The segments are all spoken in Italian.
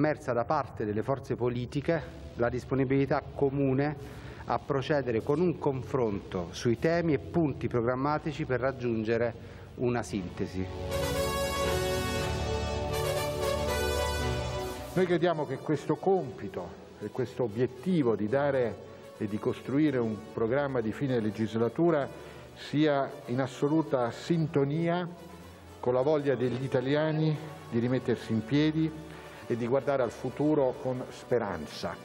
emersa da parte delle forze politiche la disponibilità comune a procedere con un confronto sui temi e punti programmatici per raggiungere una sintesi. Noi crediamo che questo compito e questo obiettivo di dare e di costruire un programma di fine legislatura sia in assoluta sintonia con la voglia degli italiani di rimettersi in piedi, e di guardare al futuro con speranza.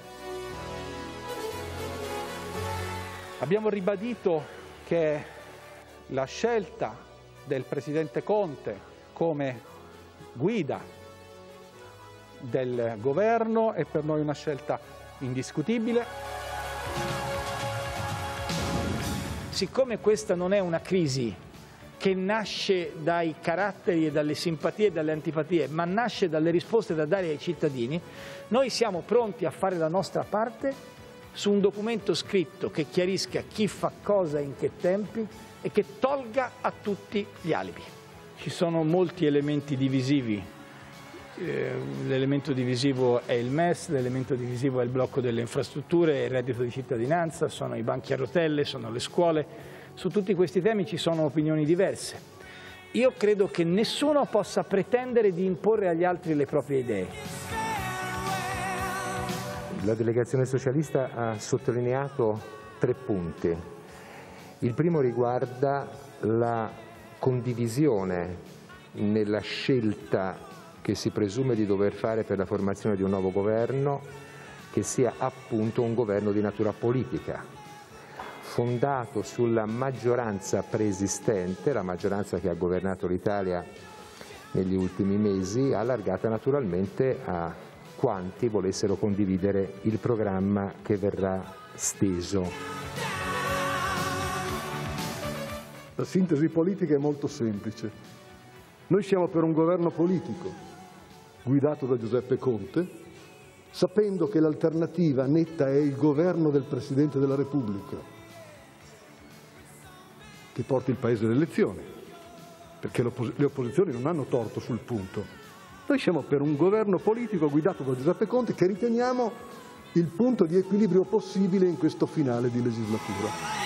Abbiamo ribadito che la scelta del Presidente Conte come guida del governo è per noi una scelta indiscutibile. Siccome questa non è una crisi che nasce dai caratteri e dalle simpatie e dalle antipatie, ma nasce dalle risposte da dare ai cittadini, noi siamo pronti a fare la nostra parte su un documento scritto che chiarisca chi fa cosa e in che tempi e che tolga a tutti gli alibi. Ci sono molti elementi divisivi eh, l'elemento divisivo è il MES, l'elemento divisivo è il blocco delle infrastrutture, il reddito di cittadinanza, sono i banchi a rotelle, sono le scuole, su tutti questi temi ci sono opinioni diverse. Io credo che nessuno possa pretendere di imporre agli altri le proprie idee. La delegazione socialista ha sottolineato tre punti. Il primo riguarda la condivisione nella scelta che si presume di dover fare per la formazione di un nuovo governo che sia appunto un governo di natura politica fondato sulla maggioranza preesistente, la maggioranza che ha governato l'Italia negli ultimi mesi, allargata naturalmente a quanti volessero condividere il programma che verrà steso. La sintesi politica è molto semplice. Noi siamo per un governo politico, guidato da Giuseppe Conte, sapendo che l'alternativa netta è il governo del Presidente della Repubblica, che porti il Paese alle elezioni, perché le opposizioni non hanno torto sul punto. Noi siamo per un governo politico guidato da Giuseppe Conte che riteniamo il punto di equilibrio possibile in questo finale di legislatura.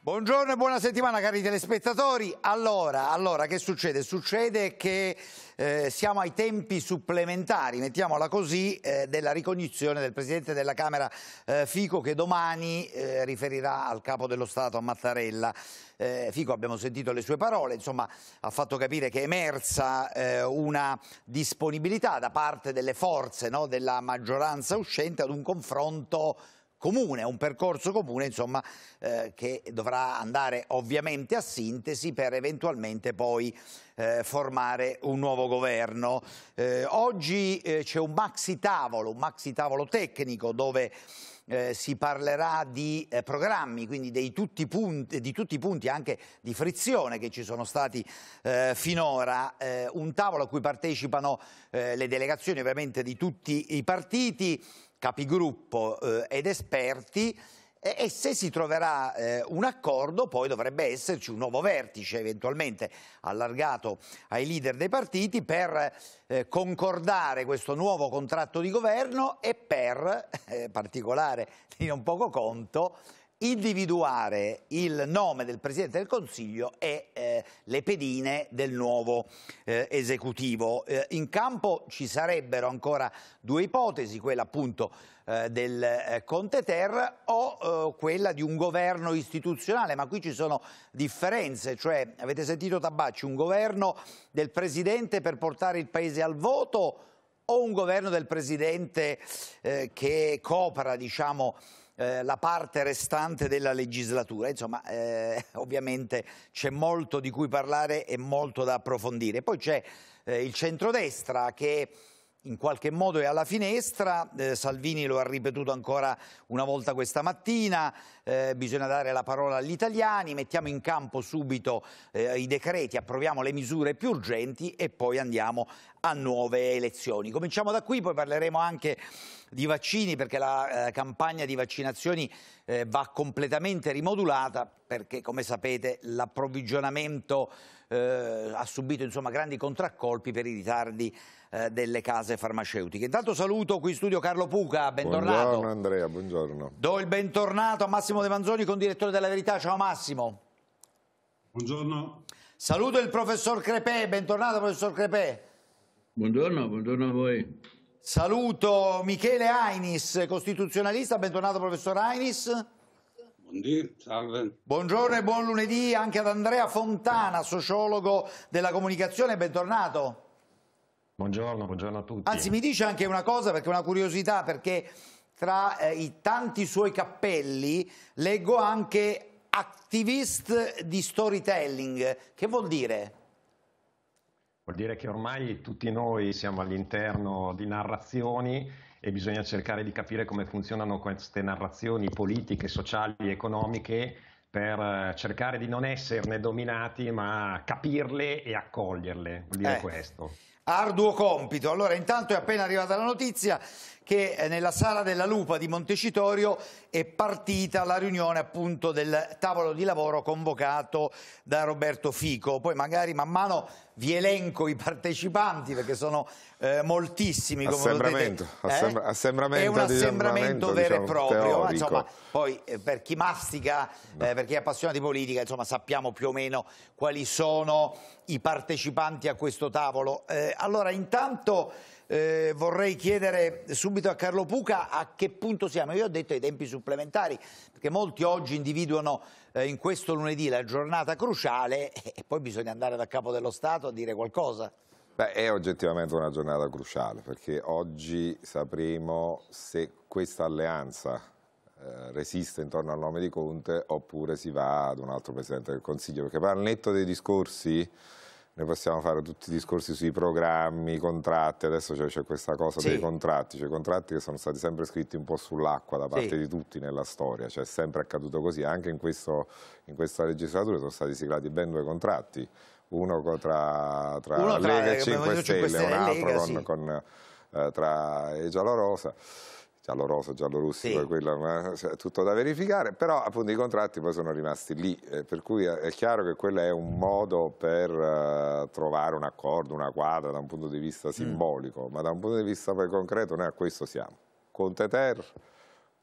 Buongiorno e buona settimana cari telespettatori. Allora, allora che succede? Succede che eh, siamo ai tempi supplementari, mettiamola così, eh, della ricognizione del Presidente della Camera eh, Fico che domani eh, riferirà al Capo dello Stato a Mattarella. Eh, Fico abbiamo sentito le sue parole, insomma ha fatto capire che è emersa una disponibilità da parte delle forze no, della maggioranza uscente ad un confronto comune, un percorso comune insomma, eh, che dovrà andare ovviamente a sintesi per eventualmente poi eh, formare un nuovo governo. Eh, oggi eh, c'è un maxi tavolo, un maxi tavolo tecnico dove eh, si parlerà di eh, programmi, quindi tutti punti, di tutti i punti anche di frizione che ci sono stati eh, finora, eh, un tavolo a cui partecipano eh, le delegazioni ovviamente di tutti i partiti, capigruppo eh, ed esperti e, e se si troverà eh, un accordo poi dovrebbe esserci un nuovo vertice eventualmente allargato ai leader dei partiti per eh, concordare questo nuovo contratto di governo e per, eh, particolare di non poco conto, individuare il nome del Presidente del Consiglio e eh, le pedine del nuovo eh, esecutivo. Eh, in campo ci sarebbero ancora due ipotesi, quella appunto eh, del eh, Conte Ter o eh, quella di un governo istituzionale, ma qui ci sono differenze, cioè avete sentito Tabacci, un governo del Presidente per portare il Paese al voto o un governo del Presidente che copra, diciamo, eh, la parte restante della legislatura. Insomma, eh, ovviamente c'è molto di cui parlare e molto da approfondire. Poi c'è eh, il centrodestra che in qualche modo è alla finestra, eh, Salvini lo ha ripetuto ancora una volta questa mattina, eh, bisogna dare la parola agli italiani, mettiamo in campo subito eh, i decreti, approviamo le misure più urgenti e poi andiamo a nuove elezioni. Cominciamo da qui, poi parleremo anche di vaccini perché la eh, campagna di vaccinazioni eh, va completamente rimodulata perché come sapete l'approvvigionamento eh, ha subito insomma, grandi contraccolpi per i ritardi eh, delle case farmaceutiche. Intanto saluto qui in studio Carlo Puca, bentornato. Buongiorno Andrea, buongiorno. Do il bentornato a Massimo De Manzoni con direttore della Verità, ciao Massimo. Buongiorno. Saluto il professor Crepè, bentornato professor Crepè. Buongiorno, buongiorno a voi. Saluto Michele Ainis, costituzionalista, bentornato professor Ainis. Buongiorno e buon lunedì anche ad Andrea Fontana, sociologo della comunicazione, bentornato. Buongiorno, buongiorno a tutti. Anzi mi dice anche una cosa, perché una curiosità, perché tra eh, i tanti suoi cappelli leggo anche activist di storytelling, che vuol dire? Vuol dire che ormai tutti noi siamo all'interno di narrazioni e bisogna cercare di capire come funzionano queste narrazioni politiche, sociali, economiche per eh, cercare di non esserne dominati ma capirle e accoglierle, vuol dire eh, questo. Arduo compito. Allora intanto è appena arrivata la notizia che eh, nella sala della Lupa di Montecitorio è partita la riunione appunto del tavolo di lavoro convocato da Roberto Fico. Poi magari man mano vi elenco i partecipanti perché sono eh, moltissimi come assembramento, potete, eh? assembramento è un assembramento vero diciamo, e proprio ma, insomma, poi eh, per chi mastica eh, per chi è appassionato di politica insomma, sappiamo più o meno quali sono i partecipanti a questo tavolo eh, allora intanto eh, vorrei chiedere subito a Carlo Puca a che punto siamo. Io ho detto i tempi supplementari, perché molti oggi individuano eh, in questo lunedì la giornata cruciale e poi bisogna andare dal Capo dello Stato a dire qualcosa. Beh, è oggettivamente una giornata cruciale, perché oggi sapremo se questa alleanza eh, resiste intorno al nome di Conte oppure si va ad un altro Presidente del Consiglio, perché poi al netto dei discorsi ne possiamo fare tutti i discorsi sui programmi, i contratti, adesso c'è cioè, questa cosa sì. dei contratti, cioè contratti che sono stati sempre scritti un po' sull'acqua da parte sì. di tutti nella storia, cioè è sempre accaduto così, anche in, questo, in questa legislatura sono stati siglati ben due contratti, uno tra, tra, uno tra Lega e 5 Stelle, un altro Lega, con, sì. con, eh, tra Egia Rosa giallo rosso, giallo russo, sì. quella, ma, cioè, tutto da verificare, però appunto i contratti poi sono rimasti lì, eh, per cui eh, è chiaro che quello è un modo per eh, trovare un accordo, una quadra da un punto di vista mm. simbolico, mm. ma da un punto di vista poi concreto noi a questo siamo. Conte Ter,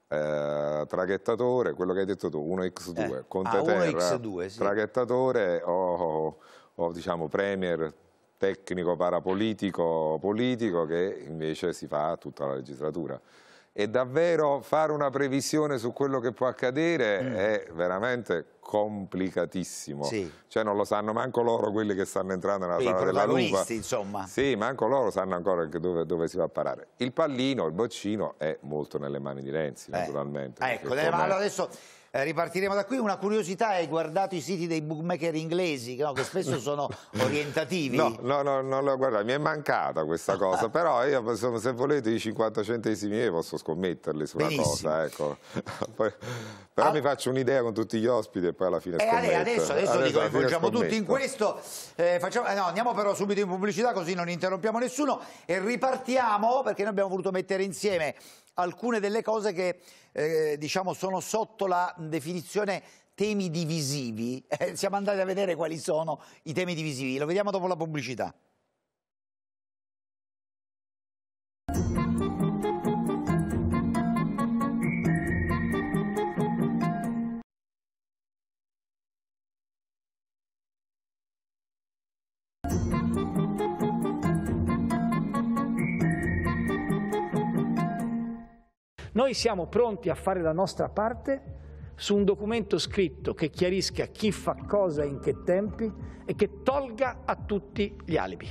eh, traghettatore, quello che hai detto tu, 1x2, eh. ah, Conte ah, Ter, 1x2, sì. traghettatore o, o diciamo premier tecnico parapolitico politico che invece si fa tutta la legislatura e davvero fare una previsione su quello che può accadere mm. è veramente complicatissimo. Sì. Cioè non lo sanno manco loro quelli che stanno entrando nella sala della lupa. insomma. Sì, manco loro sanno ancora dove, dove, si va a parare. Il pallino, il boccino è molto nelle mani di Renzi, eh. naturalmente. Ah, ecco, come... adesso eh, ripartiremo da qui. Una curiosità, hai guardato i siti dei bookmaker inglesi, no, che spesso sono orientativi? No, no, no, non l'ho guardato, mi è mancata questa cosa, però io se volete i 50 centesimi io posso scommetterli sulla cosa, ecco. Poi, però ah. mi faccio un'idea con tutti gli ospiti e poi alla fine eh, scommetto. Eh, adesso, adesso, adesso dico, coinvolgiamo tutti in questo. Eh, facciamo, eh, no, andiamo però subito in pubblicità così non interrompiamo nessuno e ripartiamo perché noi abbiamo voluto mettere insieme alcune delle cose che eh, diciamo sono sotto la definizione temi divisivi. Eh, siamo andati a vedere quali sono i temi divisivi, lo vediamo dopo la pubblicità. Noi siamo pronti a fare la nostra parte su un documento scritto che chiarisca chi fa cosa e in che tempi e che tolga a tutti gli alibi.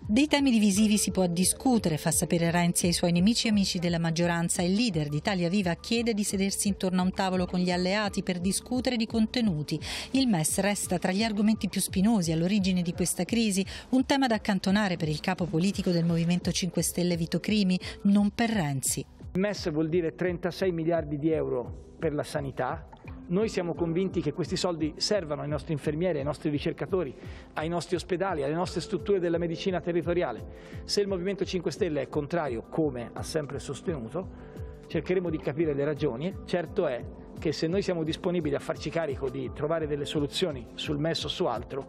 Dei temi divisivi si può discutere, fa sapere Renzi ai suoi nemici e amici della maggioranza. Il leader d'Italia Viva chiede di sedersi intorno a un tavolo con gli alleati per discutere di contenuti. Il MES resta tra gli argomenti più spinosi all'origine di questa crisi, un tema da accantonare per il capo politico del Movimento 5 Stelle Vito Crimi, non per Renzi. MES vuol dire 36 miliardi di euro per la sanità. Noi siamo convinti che questi soldi servano ai nostri infermieri, ai nostri ricercatori, ai nostri ospedali, alle nostre strutture della medicina territoriale. Se il Movimento 5 Stelle è contrario, come ha sempre sostenuto, cercheremo di capire le ragioni. Certo è che se noi siamo disponibili a farci carico di trovare delle soluzioni sul MES o su altro,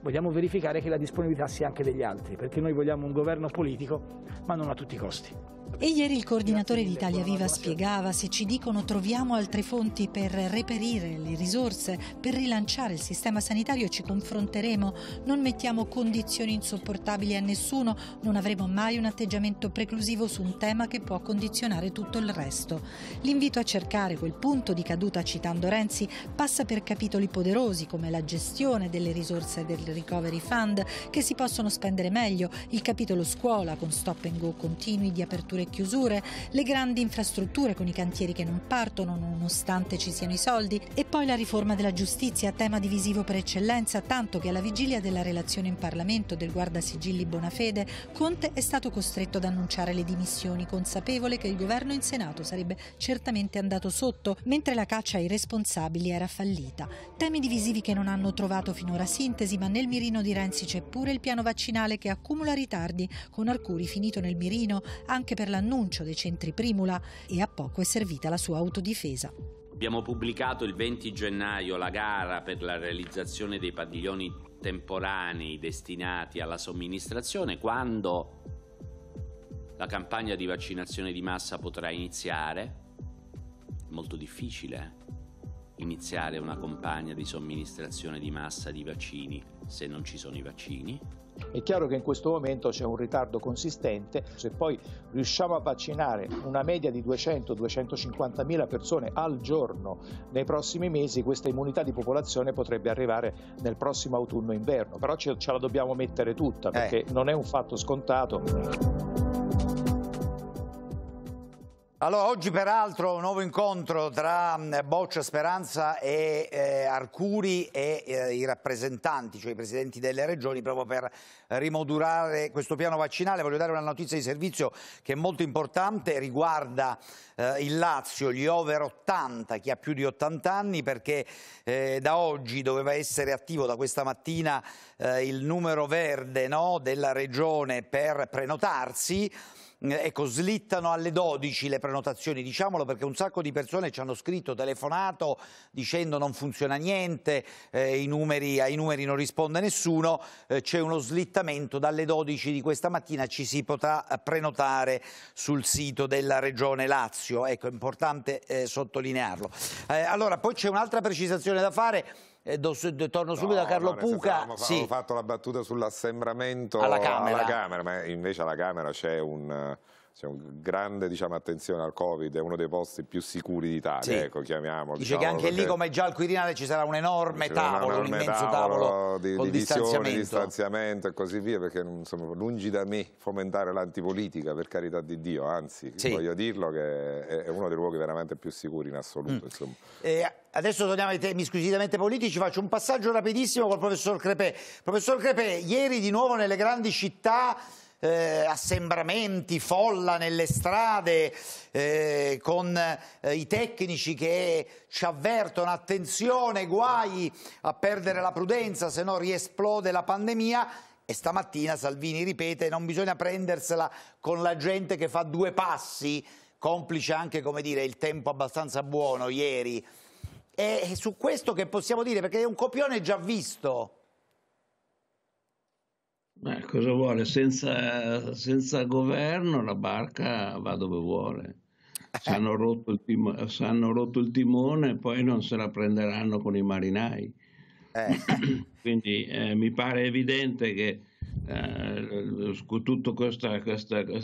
vogliamo verificare che la disponibilità sia anche degli altri, perché noi vogliamo un governo politico, ma non a tutti i costi. E ieri il coordinatore di Italia Viva spiegava se ci dicono troviamo altre fonti per reperire le risorse, per rilanciare il sistema sanitario ci confronteremo, non mettiamo condizioni insopportabili a nessuno, non avremo mai un atteggiamento preclusivo su un tema che può condizionare tutto il resto. L'invito a cercare quel punto di caduta citando Renzi passa per capitoli poderosi come la gestione delle risorse del Recovery Fund che si possono spendere meglio, il capitolo scuola con stop and go continui di apertura sulle chiusure, le grandi infrastrutture con i cantieri che non partono nonostante ci siano i soldi e poi la riforma della giustizia, tema divisivo per eccellenza, tanto che alla vigilia della relazione in Parlamento del guardasigilli Bonafede, Conte è stato costretto ad annunciare le dimissioni, consapevole che il governo in Senato sarebbe certamente andato sotto, mentre la caccia ai responsabili era fallita. Temi divisivi che non hanno trovato finora sintesi, ma nel mirino di Renzi c'è pure il piano vaccinale che accumula ritardi, con Arcuri finito nel mirino anche per l'annuncio dei centri Primula e a poco è servita la sua autodifesa. Abbiamo pubblicato il 20 gennaio la gara per la realizzazione dei padiglioni temporanei destinati alla somministrazione quando la campagna di vaccinazione di massa potrà iniziare. È molto difficile eh, iniziare una campagna di somministrazione di massa di vaccini se non ci sono i vaccini. È chiaro che in questo momento c'è un ritardo consistente, se poi riusciamo a vaccinare una media di 200-250 mila persone al giorno nei prossimi mesi, questa immunità di popolazione potrebbe arrivare nel prossimo autunno-inverno, però ce, la dobbiamo mettere tutta eh. perché eh. non è un fatto scontato. Allora, oggi peraltro un nuovo incontro tra mm, Boccia Speranza e eh, Arcuri e eh, i rappresentanti, cioè i presidenti delle regioni, proprio per rimodulare questo piano vaccinale. Voglio dare una notizia di servizio che è molto importante, riguarda eh, il Lazio, gli over 80, chi ha più di 80 anni, perché eh, da oggi doveva essere attivo da questa mattina eh, il numero verde no, della regione per prenotarsi. Mm, ecco, slittano alle 12 le prenotazioni, diciamolo perché un sacco di persone ci hanno scritto, telefonato dicendo non funziona niente, eh, numeri, ai numeri non risponde nessuno, eh, c'è uno slittamento dalle 12 di questa mattina, ci si potrà prenotare sul sito della Regione Lazio, ecco, è importante eh, sottolinearlo. Eh, allora, poi c'è un'altra precisazione da fare eh, do, torno subito no, a Carlo no, Puca. Abbiamo sì. fatto la battuta sull'assembramento alla, alla Camera. ma invece alla Camera c'è un c'è una grande diciamo, attenzione al Covid, è uno dei posti più sicuri d'Italia, sì. ecco, chiamiamolo. Dice diciamo, che anche lì, come già al Quirinale, ci sarà un enorme tavolo, un, un immenso tavolo, tavolo di, di distanziamento. e così via, perché insomma, lungi da me fomentare l'antipolitica, per carità di Dio, anzi, sì. voglio dirlo che è, uno dei luoghi veramente più sicuri in assoluto. Mm. adesso torniamo ai temi squisitamente politici, faccio un passaggio rapidissimo col professor Crepè. Professor Crepè, ieri di nuovo nelle grandi città eh, assembramenti, folla nelle strade, eh, con eh, i tecnici che ci avvertono attenzione, guai a perdere la prudenza, se no riesplode la pandemia. E stamattina Salvini ripete non bisogna prendersela con la gente che fa due passi, complice anche come dire, il tempo abbastanza buono ieri. È su questo che possiamo dire, perché è un copione già visto. Eh, cosa vuole? Senza, senza, governo la barca va dove vuole. Eh. Se hanno rotto, il timone, poi non se la prenderanno con i marinai. Eh. Quindi eh, mi pare evidente che eh, tutto questo,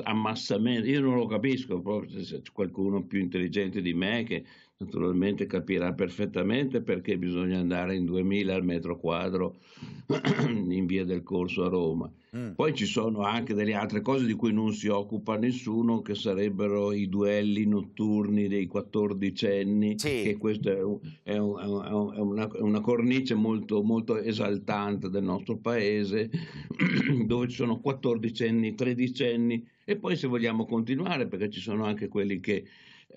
ammassamento, io non lo capisco, proprio c'è qualcuno più intelligente di me che naturalmente capirà perfettamente perché bisogna andare in 2000 al metro quadro in via del corso a Roma. Mm. Poi ci sono anche delle altre cose di cui non si occupa nessuno, che sarebbero i duelli notturni dei quattordicenni, sì. che questa è, un, è, un, è, una, è, una, cornice molto, molto esaltante del nostro paese, dove ci sono quattordicenni, tredicenni, e poi se vogliamo continuare, perché ci sono anche quelli che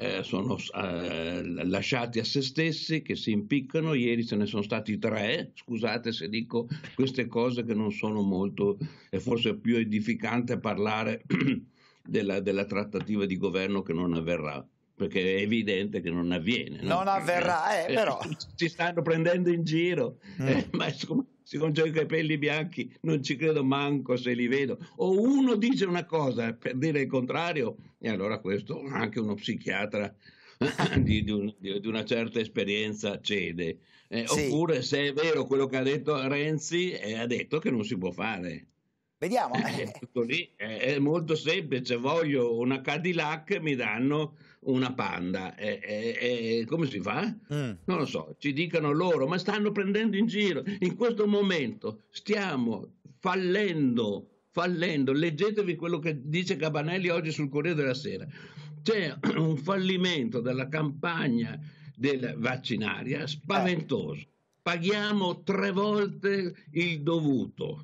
eh, sono eh, lasciati a se stessi, che si impiccano. Ieri ce ne sono stati tre. Scusate se dico queste cose che non sono molto, è forse più edificante parlare della, della trattativa di governo che non avverrà perché è evidente che non avviene. No? Non avverrà, eh, eh però. Ci stanno prendendo in giro, mm. eh, ma insomma, siccome ho i capelli bianchi non ci credo manco se li vedo, o uno dice una cosa per dire il contrario, e allora questo anche uno psichiatra di, di, un, di, una certa esperienza cede. Eh, sì. Oppure se è vero quello che ha detto Renzi, eh, ha detto che non si può fare. Vediamo. È eh, eh, tutto lì, è, molto semplice, voglio una Cadillac, mi danno una Panda. È, è, come si fa? Mm. Non lo so, ci dicono loro, ma stanno prendendo in giro. In questo momento stiamo fallendo, fallendo. Leggetevi quello che dice Cabanelli oggi sul Corriere della Sera. C'è un fallimento della campagna del vaccinaria spaventoso. Eh. Paghiamo tre volte il dovuto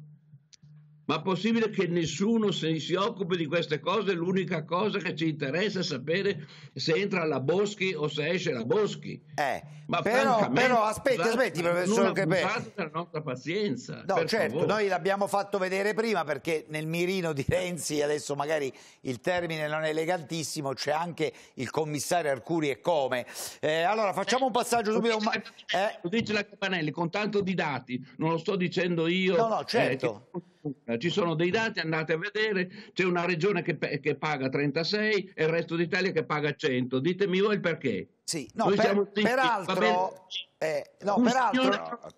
ma è possibile che nessuno si, si occupi di queste cose? L'unica cosa che ci interessa è sapere se entra la Boschi o se esce la Boschi. Eh, Ma però, però aspetti, aspetti, professor Crepetti. la nostra pazienza. No, certo, favore. noi l'abbiamo fatto vedere prima perché nel mirino di Renzi, adesso magari il termine non è elegantissimo, c'è anche il commissario Arcuri e come. Eh, allora facciamo un passaggio subito. Lo dice, eh? lo dice la Campanelli, con tanto di dati, non lo sto dicendo io. No, no, eh, certo. Che eh, ci sono dei dati, andate a vedere, c'è una regione che, che paga 36 e il resto d'Italia che paga 100. Ditemi voi il perché. Sì, no, Noi per, siamo zitti, peraltro, eh, no, un peraltro,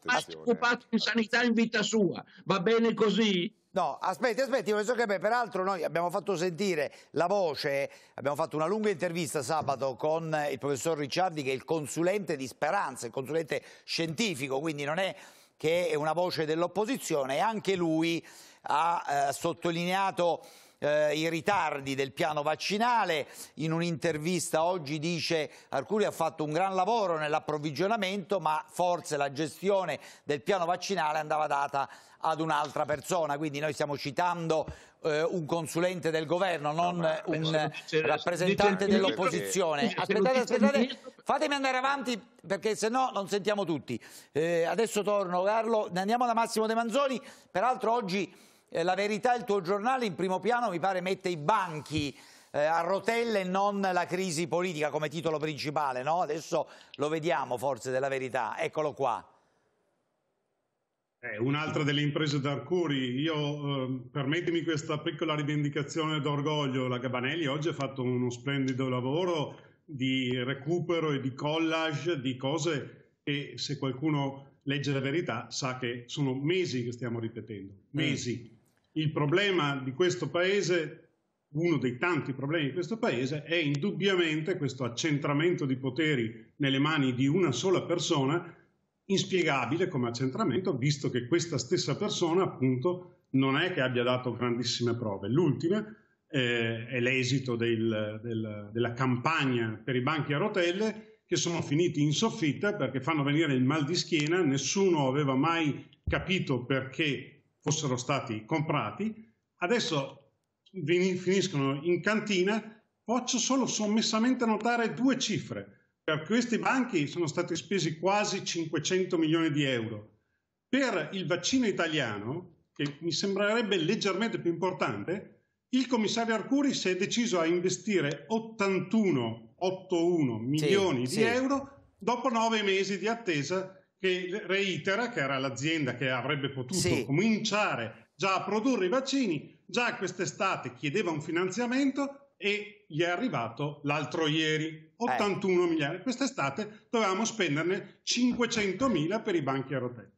ha occupato in sanità in vita sua, va bene così? No, aspetti, aspetti, professor Capè, peraltro noi abbiamo fatto sentire la voce, abbiamo fatto una lunga intervista sabato con il professor Ricciardi che è il consulente di Speranza, il consulente scientifico, quindi non è che è una voce dell'opposizione, anche lui ha eh, sottolineato eh, i ritardi del piano vaccinale. In un'intervista oggi dice Arcuri ha fatto un gran lavoro nell'approvvigionamento, ma forse la gestione del piano vaccinale andava data ad un'altra persona. Quindi noi stiamo citando eh, un consulente del governo, non no, un rappresentante dell'opposizione. Aspettate, aspettate, fatemi andare avanti perché se no non sentiamo tutti. Eh, adesso torno Carlo, andiamo da Massimo De Manzoni, peraltro oggi eh, la verità, il tuo giornale in primo piano mi pare mette i banchi eh, a rotelle e non la crisi politica come titolo principale, no? Adesso lo vediamo forse della verità, eccolo qua. Eh, un'altra delle imprese d'Arcuri, io eh, permettimi questa piccola rivendicazione d'orgoglio, la Gabanelli oggi ha fatto uno splendido lavoro di recupero e di collage di cose che se qualcuno legge la verità sa che sono mesi che stiamo ripetendo, mesi. Mm. Il problema di questo paese, uno dei tanti problemi di questo paese, è indubbiamente questo accentramento di poteri nelle mani di una sola persona inspiegabile come accentramento, visto che questa stessa persona appunto non è che abbia dato grandissime prove. L'ultima eh, è l'esito del, del, della campagna per i banchi a rotelle che sono finiti in soffitta perché fanno venire il mal di schiena, nessuno aveva mai capito perché fossero stati comprati, adesso finiscono in cantina, posso solo sommessamente notare due cifre. Per questi banchi sono stati spesi quasi 500 milioni di euro. Per il vaccino italiano, che mi sembrerebbe leggermente più importante, il commissario Arcuri si è deciso a investire 81, 81 milioni sì, di sì. euro dopo nove mesi di attesa che Reitera, che era l'azienda che avrebbe potuto sì. cominciare già a produrre i vaccini, già quest'estate chiedeva un finanziamento, e gli è arrivato l'altro ieri 81 eh. miliardi. Quest'estate dovevamo spenderne 500 mila per i banchi a rotelle.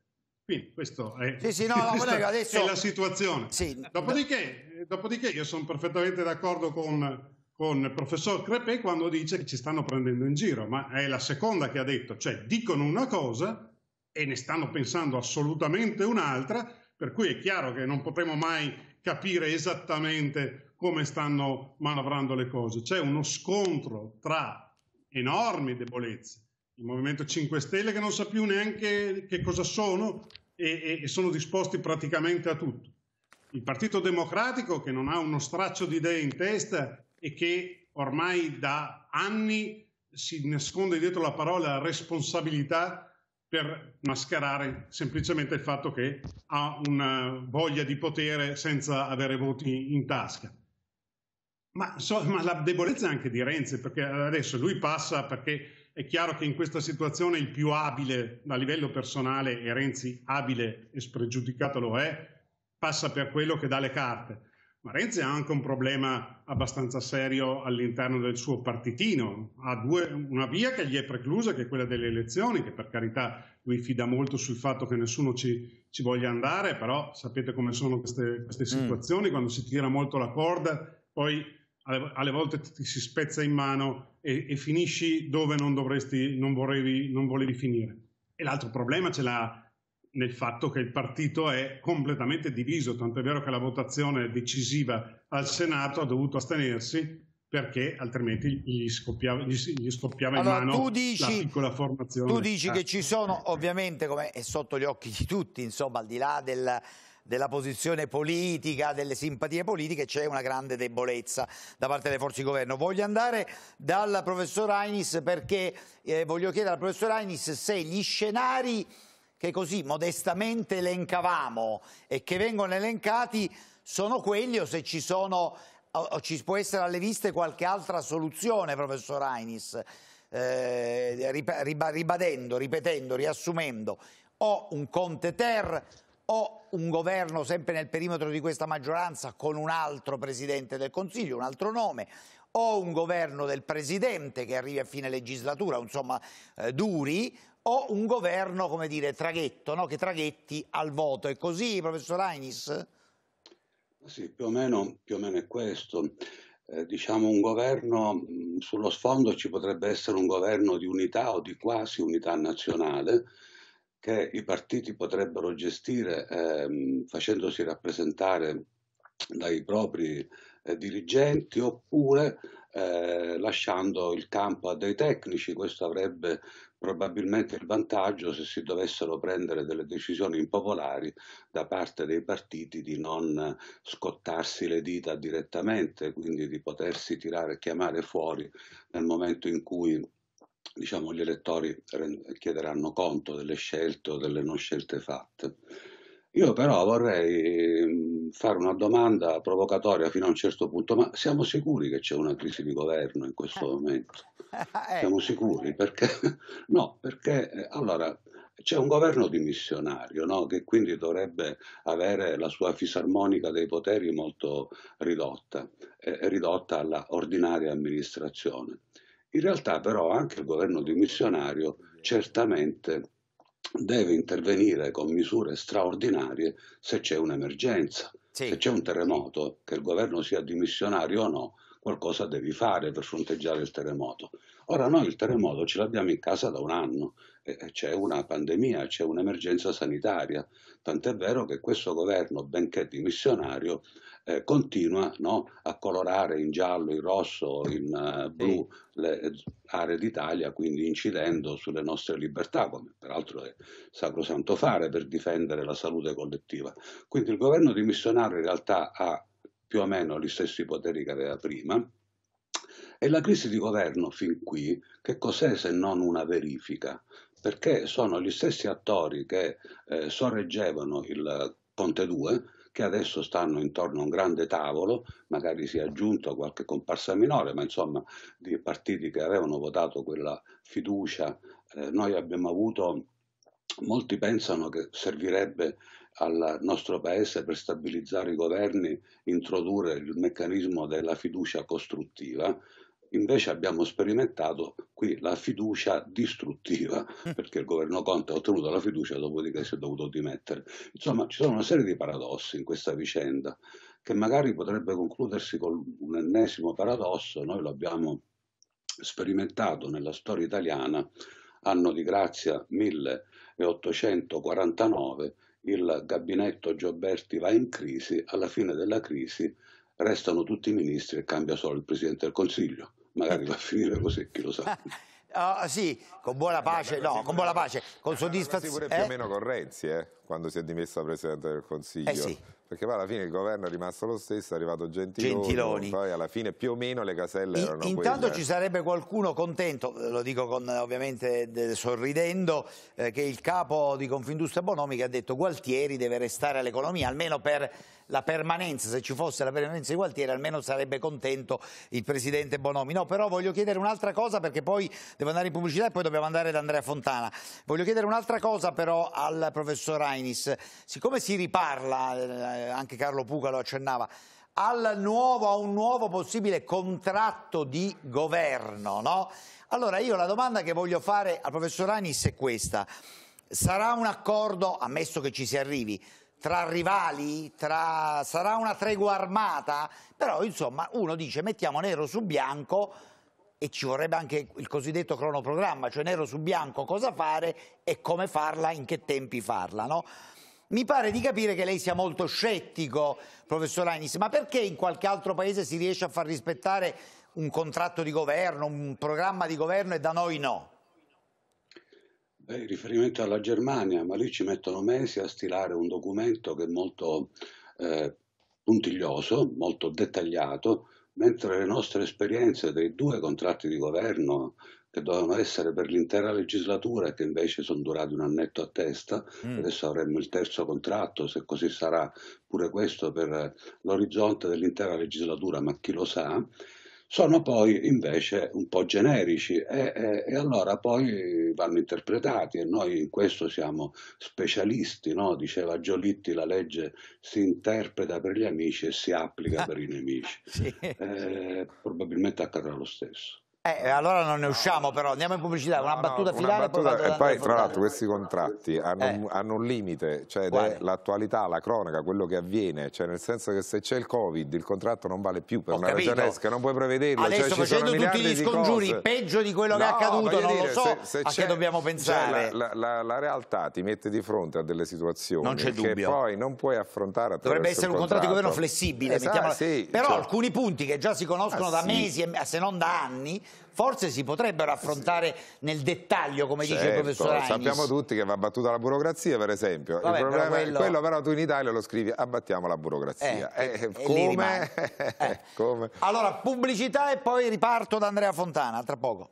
Quindi questa è, sì, sì, no, questa adesso... è la situazione. Sì. Dopodiché, dopodiché, io sono perfettamente d'accordo con, con il professor Crepe quando dice che ci stanno prendendo in giro, ma è la seconda che ha detto, cioè dicono una cosa e ne stanno pensando assolutamente un'altra, per cui è chiaro che non potremo mai capire esattamente come stanno manovrando le cose. C'è uno scontro tra enormi debolezze. Il Movimento 5 Stelle che non sa più neanche che cosa sono e, e sono disposti praticamente a tutto. Il Partito Democratico che non ha uno straccio di idee in testa e che ormai da anni si nasconde dietro la parola responsabilità per mascherare semplicemente il fatto che ha una voglia di potere senza avere voti in tasca. Ma, so, ma la debolezza è anche di Renzi, perché adesso lui passa perché è chiaro che in questa situazione il più abile a livello personale, e Renzi abile e spregiudicato lo è, passa per quello che dà le carte. Ma Renzi ha anche un problema abbastanza serio all'interno del suo partitino. Ha due, una via che gli è preclusa, che è quella delle elezioni, che per carità lui fida molto sul fatto che nessuno ci, ci voglia andare, però sapete come sono queste, queste mm. situazioni, mm. quando si tira molto la corda, poi alle volte ti si spezza in mano e, e finisci dove non, dovresti, non, volevi, non volevi finire. E l'altro problema ce l'ha nel fatto che il partito è completamente diviso, tant'è vero che la votazione decisiva al Senato ha dovuto astenersi perché altrimenti gli scoppiava, gli scoppiava allora, in mano dici, la piccola formazione. Tu dici ah. che eh. ci sono, ovviamente, come è sotto gli occhi di tutti, insomma, al di là del della posizione politica, delle simpatie politiche, c'è una grande debolezza da parte delle forze di governo. Voglio andare dal professor Ainis perché eh, voglio chiedere al professor Ainis se gli scenari che così modestamente elencavamo e che vengono elencati sono quelli o se ci sono o ci può essere alle viste qualche altra soluzione, professor Ainis, eh, ribadendo, ripetendo, riassumendo, o un Conte Ter o un governo sempre nel perimetro di questa maggioranza con un altro Presidente del Consiglio, un altro nome, o un governo del Presidente che arrivi a fine legislatura, insomma eh, duri, o un governo, come dire, traghetto, no? che traghetti al voto. È così, professor Ainis? Sì, più o meno, più o meno è questo. Eh, diciamo un governo, mm, sullo sfondo ci potrebbe essere un governo di unità o di quasi unità nazionale, che i partiti potrebbero gestire ehm, facendosi rappresentare dai propri eh, dirigenti oppure eh, lasciando il campo a dei tecnici. Questo avrebbe probabilmente il vantaggio se si dovessero prendere delle decisioni impopolari da parte dei partiti di non scottarsi le dita direttamente, quindi di potersi tirare e chiamare fuori nel momento in cui diciamo, gli elettori chiederanno conto delle scelte o delle non scelte fatte. Io però vorrei mm, fare una domanda provocatoria fino a un certo punto, ma siamo sicuri che c'è una crisi di governo in questo eh. momento? Siamo ecco. sicuri? Perché? No, perché eh, allora c'è un governo dimissionario no? che quindi dovrebbe avere la sua fisarmonica dei poteri molto ridotta, eh, ridotta alla ordinaria amministrazione. In realtà però anche il governo dimissionario certamente deve intervenire con misure straordinarie se c'è un'emergenza. Sì. Se c'è un terremoto, che il governo sia dimissionario o no, qualcosa devi fare per fronteggiare il terremoto. Ora noi il terremoto ce l'abbiamo in casa da un anno, eh, eh, c'è una pandemia, c'è un'emergenza sanitaria, tant'è vero che questo governo, benché dimissionario, eh, continua no, a colorare in giallo, in rosso, in uh, blu le aree d'Italia, quindi incidendo sulle nostre libertà, come peraltro è sacrosanto fare per difendere la salute collettiva. Quindi il governo dimissionario in realtà ha più o meno gli stessi poteri che aveva prima, e la crisi di governo fin qui che cos'è se non una verifica? perché sono gli stessi attori che eh, sorreggevano il Conte 2 che adesso stanno intorno a un grande tavolo, magari si è aggiunto qualche comparsa minore, ma insomma di partiti che avevano votato quella fiducia, eh, noi abbiamo avuto, molti pensano che servirebbe al nostro paese per stabilizzare i governi, introdurre il meccanismo della fiducia costruttiva, Invece abbiamo sperimentato qui la fiducia distruttiva, perché il governo Conte ha ottenuto la fiducia, dopodiché si è dovuto dimettere. Insomma, ci sono una serie di paradossi in questa vicenda, che magari potrebbe concludersi con un ennesimo paradosso, noi lo abbiamo sperimentato nella storia italiana, anno di grazia 1849, il gabinetto Gioberti va in crisi, alla fine della crisi restano tutti i ministri e cambia solo il Presidente del Consiglio magari va a finire così, chi lo sa. Uh, sì, con buona pace, no, con buona pace, con eh, soddisfazione. Pure più o eh. meno con Renzi, eh, quando si è dimessa Presidente del Consiglio. Eh sì. Perché poi alla fine il governo è rimasto lo stesso, è arrivato Gentiloni, Gentiloni. poi alla fine più o meno le caselle erano erano Intanto quelle. ci sarebbe qualcuno contento, eh, lo dico con, ovviamente sorridendo, eh, che il capo di Confindustria Bonomi ha detto Gualtieri deve restare all'economia, almeno per la permanenza, se ci fosse la permanenza di Gualtieri almeno sarebbe contento il Presidente Bonomi. No, però voglio chiedere un'altra cosa perché poi devo andare in pubblicità e poi dobbiamo andare da Andrea Fontana. Voglio chiedere un'altra cosa però al professor Ainis. Siccome si riparla, eh, anche Carlo Puca lo accennava, Nuovo, a un nuovo possibile contratto di governo. No? Allora io la domanda che voglio fare al professor Ainis è questa. Sarà un accordo, ammesso che ci si arrivi, tra rivali, tra... sarà una tregua armata, però insomma uno dice mettiamo nero su bianco e ci vorrebbe anche il cosiddetto cronoprogramma, cioè nero su bianco cosa fare e come farla, in che tempi farla. No? Mi pare di capire che lei sia molto scettico, professor Ainis, ma perché in qualche altro paese si riesce a far rispettare un contratto di governo, un programma di governo e da noi no? in riferimento alla Germania, ma lì ci mettono mesi a stilare un documento che è molto eh, puntiglioso, molto dettagliato, mentre le nostre esperienze dei due contratti di governo che dovevano essere per l'intera legislatura e che invece sono durati un annetto a testa, mm. adesso avremmo il terzo contratto, se così sarà pure questo per l'orizzonte dell'intera legislatura, ma chi lo sa, sono poi invece un po' generici e, e, e, allora poi vanno interpretati e noi in questo siamo specialisti, no? diceva Giolitti la legge si interpreta per gli amici e si applica ah, per i nemici, sì. eh, probabilmente accadrà lo stesso. Eh, eh, allora non ne usciamo però, andiamo in pubblicità, una no, battuta no, finale. Una battuta, e poi tra l'altro questi contratti eh. hanno, eh. hanno, un limite, cioè l'attualità, la cronaca, quello che avviene, cioè nel senso che se c'è il Covid il contratto non vale più per Ho una capito. ragione esca, non puoi prevederlo. Cioè, Adesso cioè, facendo tutti gli scongiuri, peggio di quello no, che è accaduto, non dire, lo so, se, se a che dobbiamo cioè, pensare. La, la, la, realtà ti mette di fronte a delle situazioni che dubbio. poi non puoi affrontare Dovrebbe essere un contratto di governo flessibile, esatto, però cioè alcuni punti che già si conoscono ah, da mesi, se non da anni, forse si potrebbero affrontare nel dettaglio, come certo, dice il certo, professor Agnes. Sappiamo tutti che va abbattuta la burocrazia, per esempio. Vabbè, il problema però quello... è quello, però tu in Italia lo scrivi, abbattiamo la burocrazia. Eh, eh, come? Eh. come? Allora, pubblicità e poi riparto da Andrea Fontana, tra poco.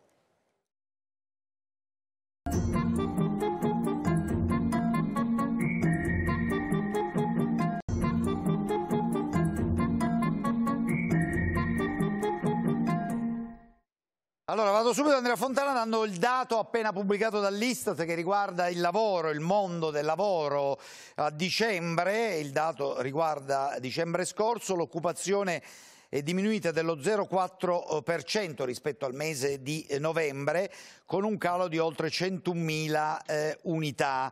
Allora vado subito ad Andrea Fontana dando il dato appena pubblicato dall'Istat che riguarda il lavoro, il mondo del lavoro a dicembre, il dato riguarda dicembre scorso, l'occupazione è diminuita dello 0,4% rispetto al mese di novembre con un calo di oltre 101.000 eh, unità.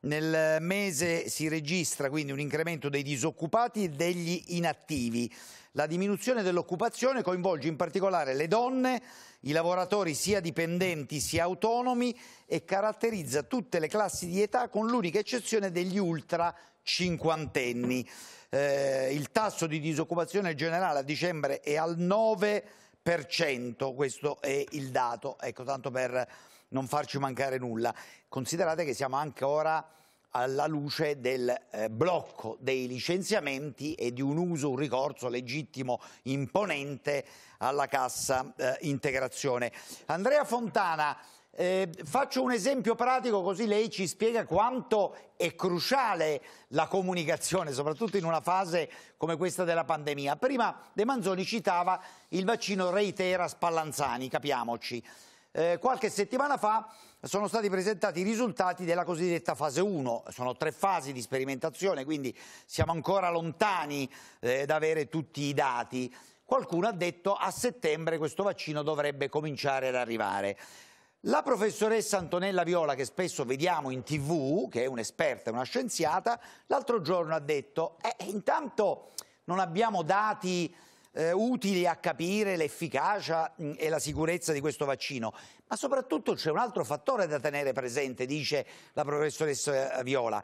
Nel mese si registra quindi un incremento dei disoccupati e degli inattivi. La diminuzione dell'occupazione coinvolge in particolare le donne, i lavoratori sia dipendenti sia autonomi e caratterizza tutte le classi di età con l'unica eccezione degli ultra cinquantenni. Eh, il tasso di disoccupazione generale a dicembre è al 9%, questo è il dato, ecco tanto per non farci mancare nulla. Considerate che siamo ancora... ora alla luce del eh, blocco dei licenziamenti e di un uso, un ricorso legittimo imponente alla cassa eh, integrazione. Andrea Fontana, eh, faccio un esempio pratico così lei ci spiega quanto è cruciale la comunicazione, soprattutto in una fase come questa della pandemia. Prima De Manzoni citava il vaccino Reitera Spallanzani, capiamoci. Eh, qualche settimana fa sono stati presentati i risultati della cosiddetta fase 1. Sono tre fasi di sperimentazione, quindi siamo ancora lontani eh, da avere tutti i dati. Qualcuno ha detto a settembre questo vaccino dovrebbe cominciare ad arrivare. La professoressa Antonella Viola, che spesso vediamo in tv, che è un'esperta, una scienziata, l'altro giorno ha detto, eh, intanto non abbiamo dati eh, utili a capire l'efficacia mm, e la sicurezza di questo vaccino, ma soprattutto c'è un altro fattore da tenere presente, dice la professoressa Viola.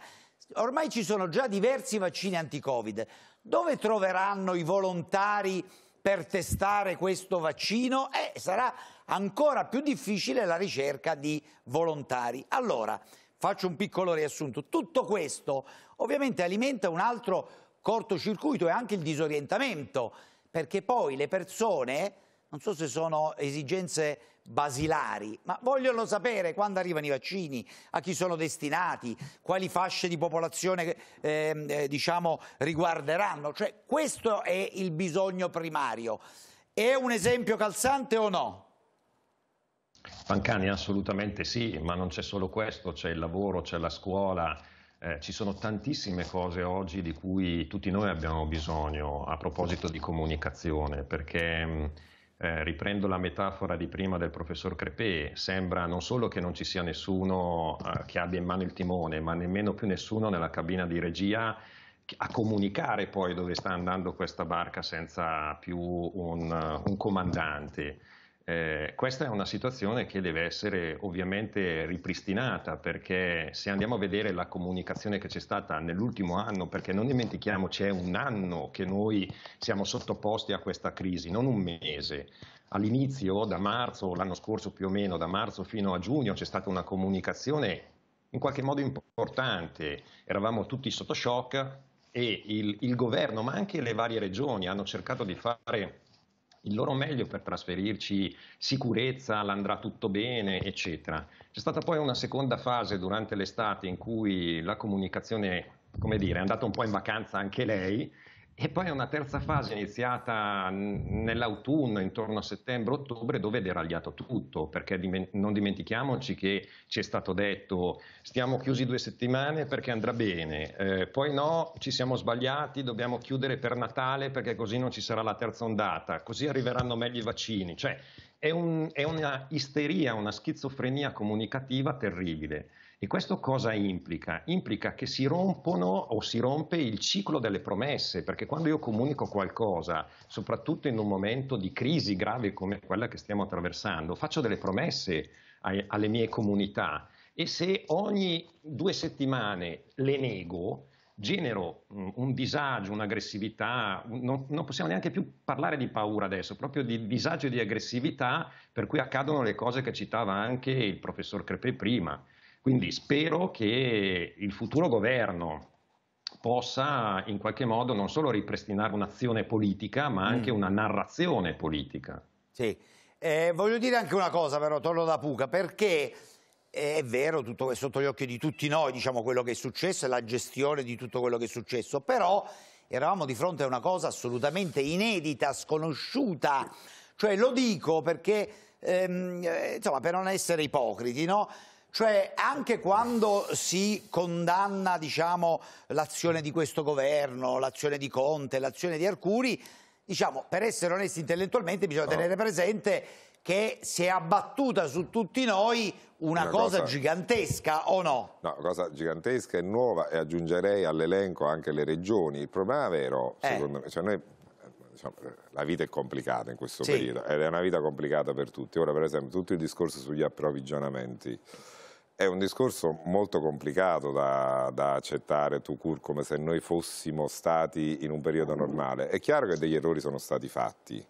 Ormai ci sono già diversi vaccini anti-Covid. Dove troveranno i volontari per testare questo vaccino? Eh, sarà ancora più difficile la ricerca di volontari. Allora, faccio un piccolo riassunto. Tutto questo ovviamente alimenta un altro cortocircuito e anche il disorientamento perché poi le persone, non so se sono esigenze basilari, ma vogliono sapere quando arrivano i vaccini, a chi sono destinati, quali fasce di popolazione ehm, eh, diciamo, riguarderanno, cioè questo è il bisogno primario. È un esempio calzante o no? Pancani assolutamente sì, ma non c'è solo questo, c'è il lavoro, c'è la scuola, eh, ci sono tantissime cose oggi di cui tutti noi abbiamo bisogno a proposito di comunicazione, perché mm, eh, riprendo la metafora di prima del professor Crepé, sembra non solo che non ci sia nessuno eh, che abbia in mano il timone, ma nemmeno più nessuno nella cabina di regia a comunicare poi dove sta andando questa barca senza più un, un comandante. Eh, questa è una situazione che deve essere ovviamente ripristinata perché se andiamo a vedere la comunicazione che c'è stata nell'ultimo anno, perché non dimentichiamo c'è un anno che noi siamo sottoposti a questa crisi, non un mese. All'inizio, da marzo, l'anno scorso più o meno, da marzo fino a giugno c'è stata una comunicazione in qualche modo importante, eravamo tutti sotto shock e il, il governo, ma anche le varie regioni hanno cercato di fare il loro meglio per trasferirci sicurezza, l'andrà tutto bene, eccetera. C'è stata poi una seconda fase durante l'estate in cui la comunicazione, come dire, è andata un po' in vacanza anche lei e poi una terza fase iniziata nell'autunno, intorno a settembre-ottobre, dove è deragliato tutto, perché non dimentichiamoci che ci è stato detto stiamo chiusi due settimane perché andrà bene, eh, poi no, ci siamo sbagliati, dobbiamo chiudere per Natale perché così non ci sarà la terza ondata, così arriveranno meglio i vaccini. Cioè è, un, è una isteria, una schizofrenia comunicativa terribile. E questo cosa implica? Implica che si rompono o si rompe il ciclo delle promesse, perché quando io comunico qualcosa, soprattutto in un momento di crisi grave come quella che stiamo attraversando, faccio delle promesse alle mie comunità e se ogni due settimane le nego, genero mm, un disagio, un'aggressività, non, non, possiamo neanche più parlare di paura adesso, proprio di disagio e di aggressività per cui accadono le cose che citava anche il professor Crepe prima. Quindi spero che il futuro governo possa in qualche modo non solo ripristinare un'azione politica, ma anche mm. una narrazione politica. Sì, eh, voglio dire anche una cosa però, torno da Puca, perché è vero, tutto è sotto gli occhi di tutti noi, diciamo, quello che è successo e la gestione di tutto quello che è successo, però eravamo di fronte a una cosa assolutamente inedita, sconosciuta, cioè lo dico perché, ehm, eh, insomma, per non essere ipocriti, no? Cioè anche quando si condanna diciamo, l'azione di questo governo, l'azione di Conte, l'azione di Arcuri, diciamo, per essere onesti intellettualmente bisogna tenere presente che si è abbattuta su tutti noi una, una cosa, cosa, gigantesca o no? No, cosa gigantesca e nuova e aggiungerei all'elenco anche le regioni. Il problema vero, eh. secondo me, cioè noi, diciamo, la vita è complicata in questo sì. periodo ed è una vita complicata per tutti. Ora per esempio tutto il discorso sugli approvvigionamenti è un discorso molto complicato da, da accettare, tu cur, come se noi fossimo stati in un periodo normale. È chiaro che degli errori sono stati fatti,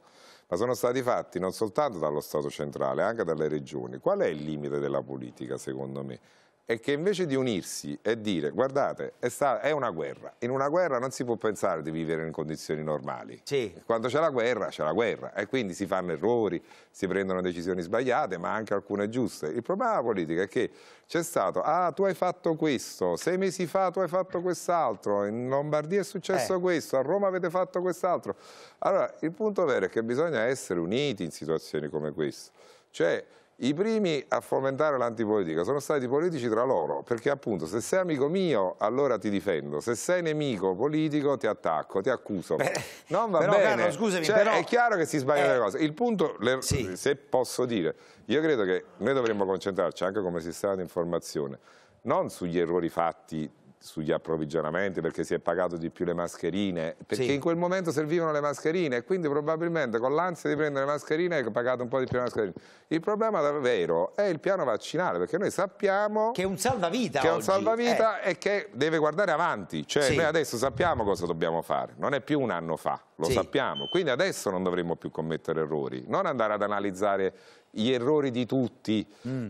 ma sono stati fatti non soltanto dallo Stato centrale, anche dalle regioni. Qual è il limite della politica, secondo me? è che invece di unirsi e dire guardate è, sta, è, una guerra, in una guerra non si può pensare di vivere in condizioni normali, sì. quando c'è la guerra c'è la guerra e quindi si fanno errori, si prendono decisioni sbagliate ma anche alcune giuste, il problema della politica è che c'è stato ah tu hai fatto questo, sei mesi fa tu hai fatto quest'altro, in Lombardia è successo eh. questo, a Roma avete fatto quest'altro, allora il punto vero è che bisogna essere uniti in situazioni come questa, cioè i primi a fomentare l'antipolitica sono stati i politici tra loro, perché appunto se sei amico mio allora ti difendo, se sei nemico politico ti attacco, ti accuso. Beh, non va però, bene. Carlo, scusami, cioè, però... È chiaro che si sbagliano eh, le cose. Il punto, le, sì. se posso dire, io credo che noi dovremmo concentrarci anche come sistema di informazione, non sugli errori fatti sugli approvvigionamenti perché si è pagato di più le mascherine, perché sì. in quel momento servivano le mascherine e quindi probabilmente con l'ansia di prendere le mascherine hai pagato un po' di più le mascherine. Il problema davvero è il piano vaccinale perché noi sappiamo che è un salvavita, che è un salvavita eh. e che deve guardare avanti, cioè sì. noi adesso sappiamo cosa dobbiamo fare, non è più un anno fa, lo sì. sappiamo, quindi adesso non dovremmo più commettere errori, non andare ad analizzare gli errori di tutti. Mm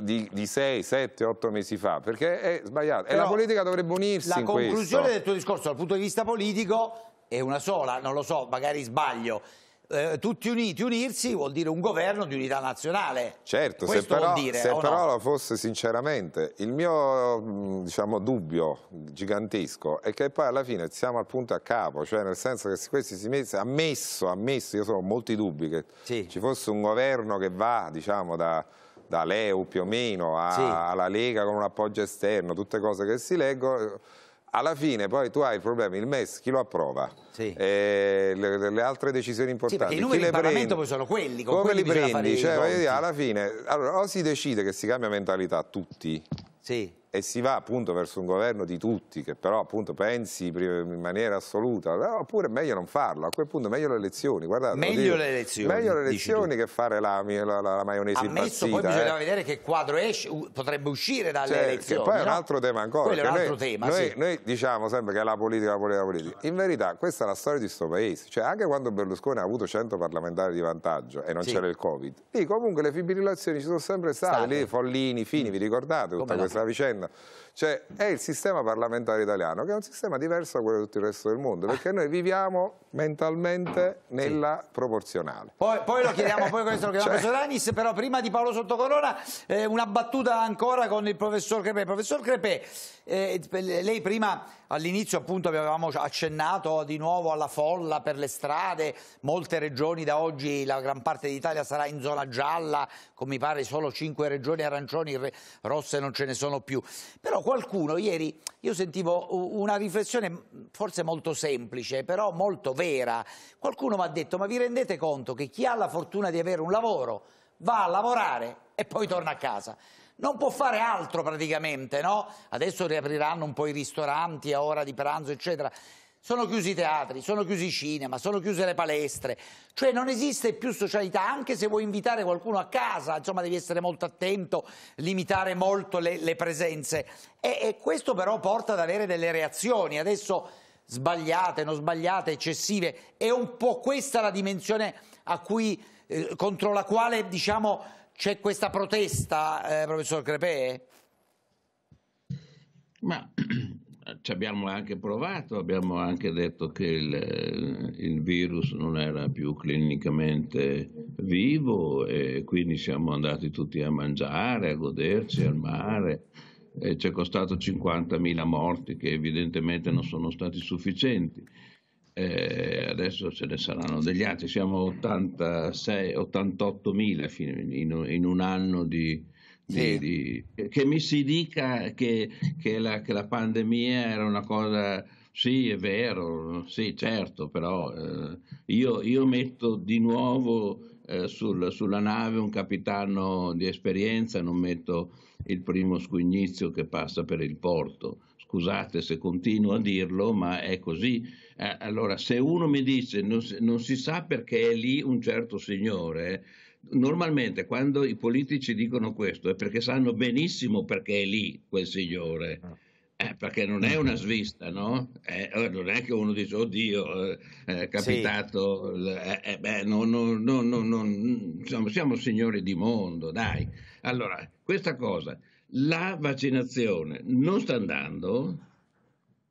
di, di 6, 7, 8 mesi fa, perché è sbagliato. Però e la politica dovrebbe unirsi La conclusione questo. del tuo discorso dal punto di vista politico è una sola, non lo so, magari sbaglio. Eh, tutti uniti, unirsi vuol dire un governo di unità nazionale. Certo, Questo se però, dire, se però no? lo fosse sinceramente, il mio diciamo, dubbio gigantesco è che poi alla fine siamo al punto a capo, cioè nel senso che se questi si messe, ammesso, ammesso, io sono molti dubbi che sì. ci fosse un governo che va diciamo da da Leo più o meno a, sì. alla Lega con un appoggio esterno, tutte cose che si leggono, alla fine poi tu hai il problema, il MES chi lo approva? Sì. Eh, le, le, altre decisioni importanti. Sì, i numeri del Parlamento poi sono quelli, con come quelli li prendi? Cioè, alla fine, allora, o si decide che si cambia mentalità tutti, sì e si va appunto verso un governo di tutti che però appunto pensi in maniera assoluta, no, oppure meglio non farlo, a quel punto meglio le elezioni, guardate. Meglio le elezioni. Meglio le elezioni che fare la, la, la, la maionese Ammesso, impazzita. poi bisogna eh. vedere che quadro esce, potrebbe uscire dalle cioè, elezioni. Che poi è un altro tema ancora. Quello è un altro noi, tema, noi, sì. noi, diciamo sempre che è la politica, la politica, la politica. In verità questa è la storia di questo paese, cioè anche quando Berlusconi ha avuto 100 parlamentari di vantaggio e non sì. c'era il Covid, lì comunque le fibrillazioni ci sono sempre state, state. lì Follini, Fini, vi ricordate tutta Come questa vicenda? interna. Cioè è il sistema parlamentare italiano che è un sistema diverso da quello di tutto il resto del mondo, perché noi viviamo mentalmente nella sì. proporzionale. Poi, poi, lo chiediamo, poi questo lo chiediamo cioè... Ranis, però prima di Paolo Sottocorona eh, una battuta ancora con il professor Crepè. Professor Crepè, eh, lei prima All'inizio appunto avevamo accennato di nuovo alla folla per le strade, molte regioni da oggi, la gran parte d'Italia sarà in zona gialla, come mi pare solo cinque regioni arancioni, rosse non ce ne sono più. Però qualcuno ieri, io sentivo una riflessione forse molto semplice, però molto vera, qualcuno mi ha detto ma vi rendete conto che chi ha la fortuna di avere un lavoro va a lavorare e poi torna a casa non può fare altro praticamente, no? Adesso riapriranno un po' i ristoranti a ora di pranzo, eccetera. Sono chiusi i teatri, sono chiusi i cinema, sono chiuse le palestre, cioè non esiste più socialità, anche se vuoi invitare qualcuno a casa, insomma devi essere molto attento, limitare molto le, le presenze e, e questo però porta ad avere delle reazioni, adesso sbagliate, non sbagliate, eccessive, è un po' questa la dimensione a cui eh, contro la quale diciamo, c'è questa protesta, eh, professor Crepè? Ma ci abbiamo anche provato, abbiamo anche detto che il, eh, il, virus non era più clinicamente vivo e quindi siamo andati tutti a mangiare, a goderci al mare. E ci è costato 50.000 morti che evidentemente non sono stati sufficienti eh, adesso ce ne saranno degli altri, siamo 86, 88 mila in, in, un anno di, sì. di, di... che mi si dica che, che, la, che, la, pandemia era una cosa... Sì, è vero, sì, certo, però eh, io, io, metto di nuovo eh, sul, sulla nave un capitano di esperienza, non metto il primo squignizio che passa per il porto scusate se continuo a dirlo, ma è così. Eh, allora, se uno mi dice non, non si sa perché è lì un certo signore, normalmente quando i politici dicono questo è perché sanno benissimo perché è lì quel signore. Ah. Eh, perché non è una mm-hmm. svista, no? Eh, non è che uno dice, oddio, eh, è capitato, sì. Eh, eh, beh, no, no, no, no, no, mm, siamo signori di mondo, dai. Allora, questa cosa, la vaccinazione non sta andando,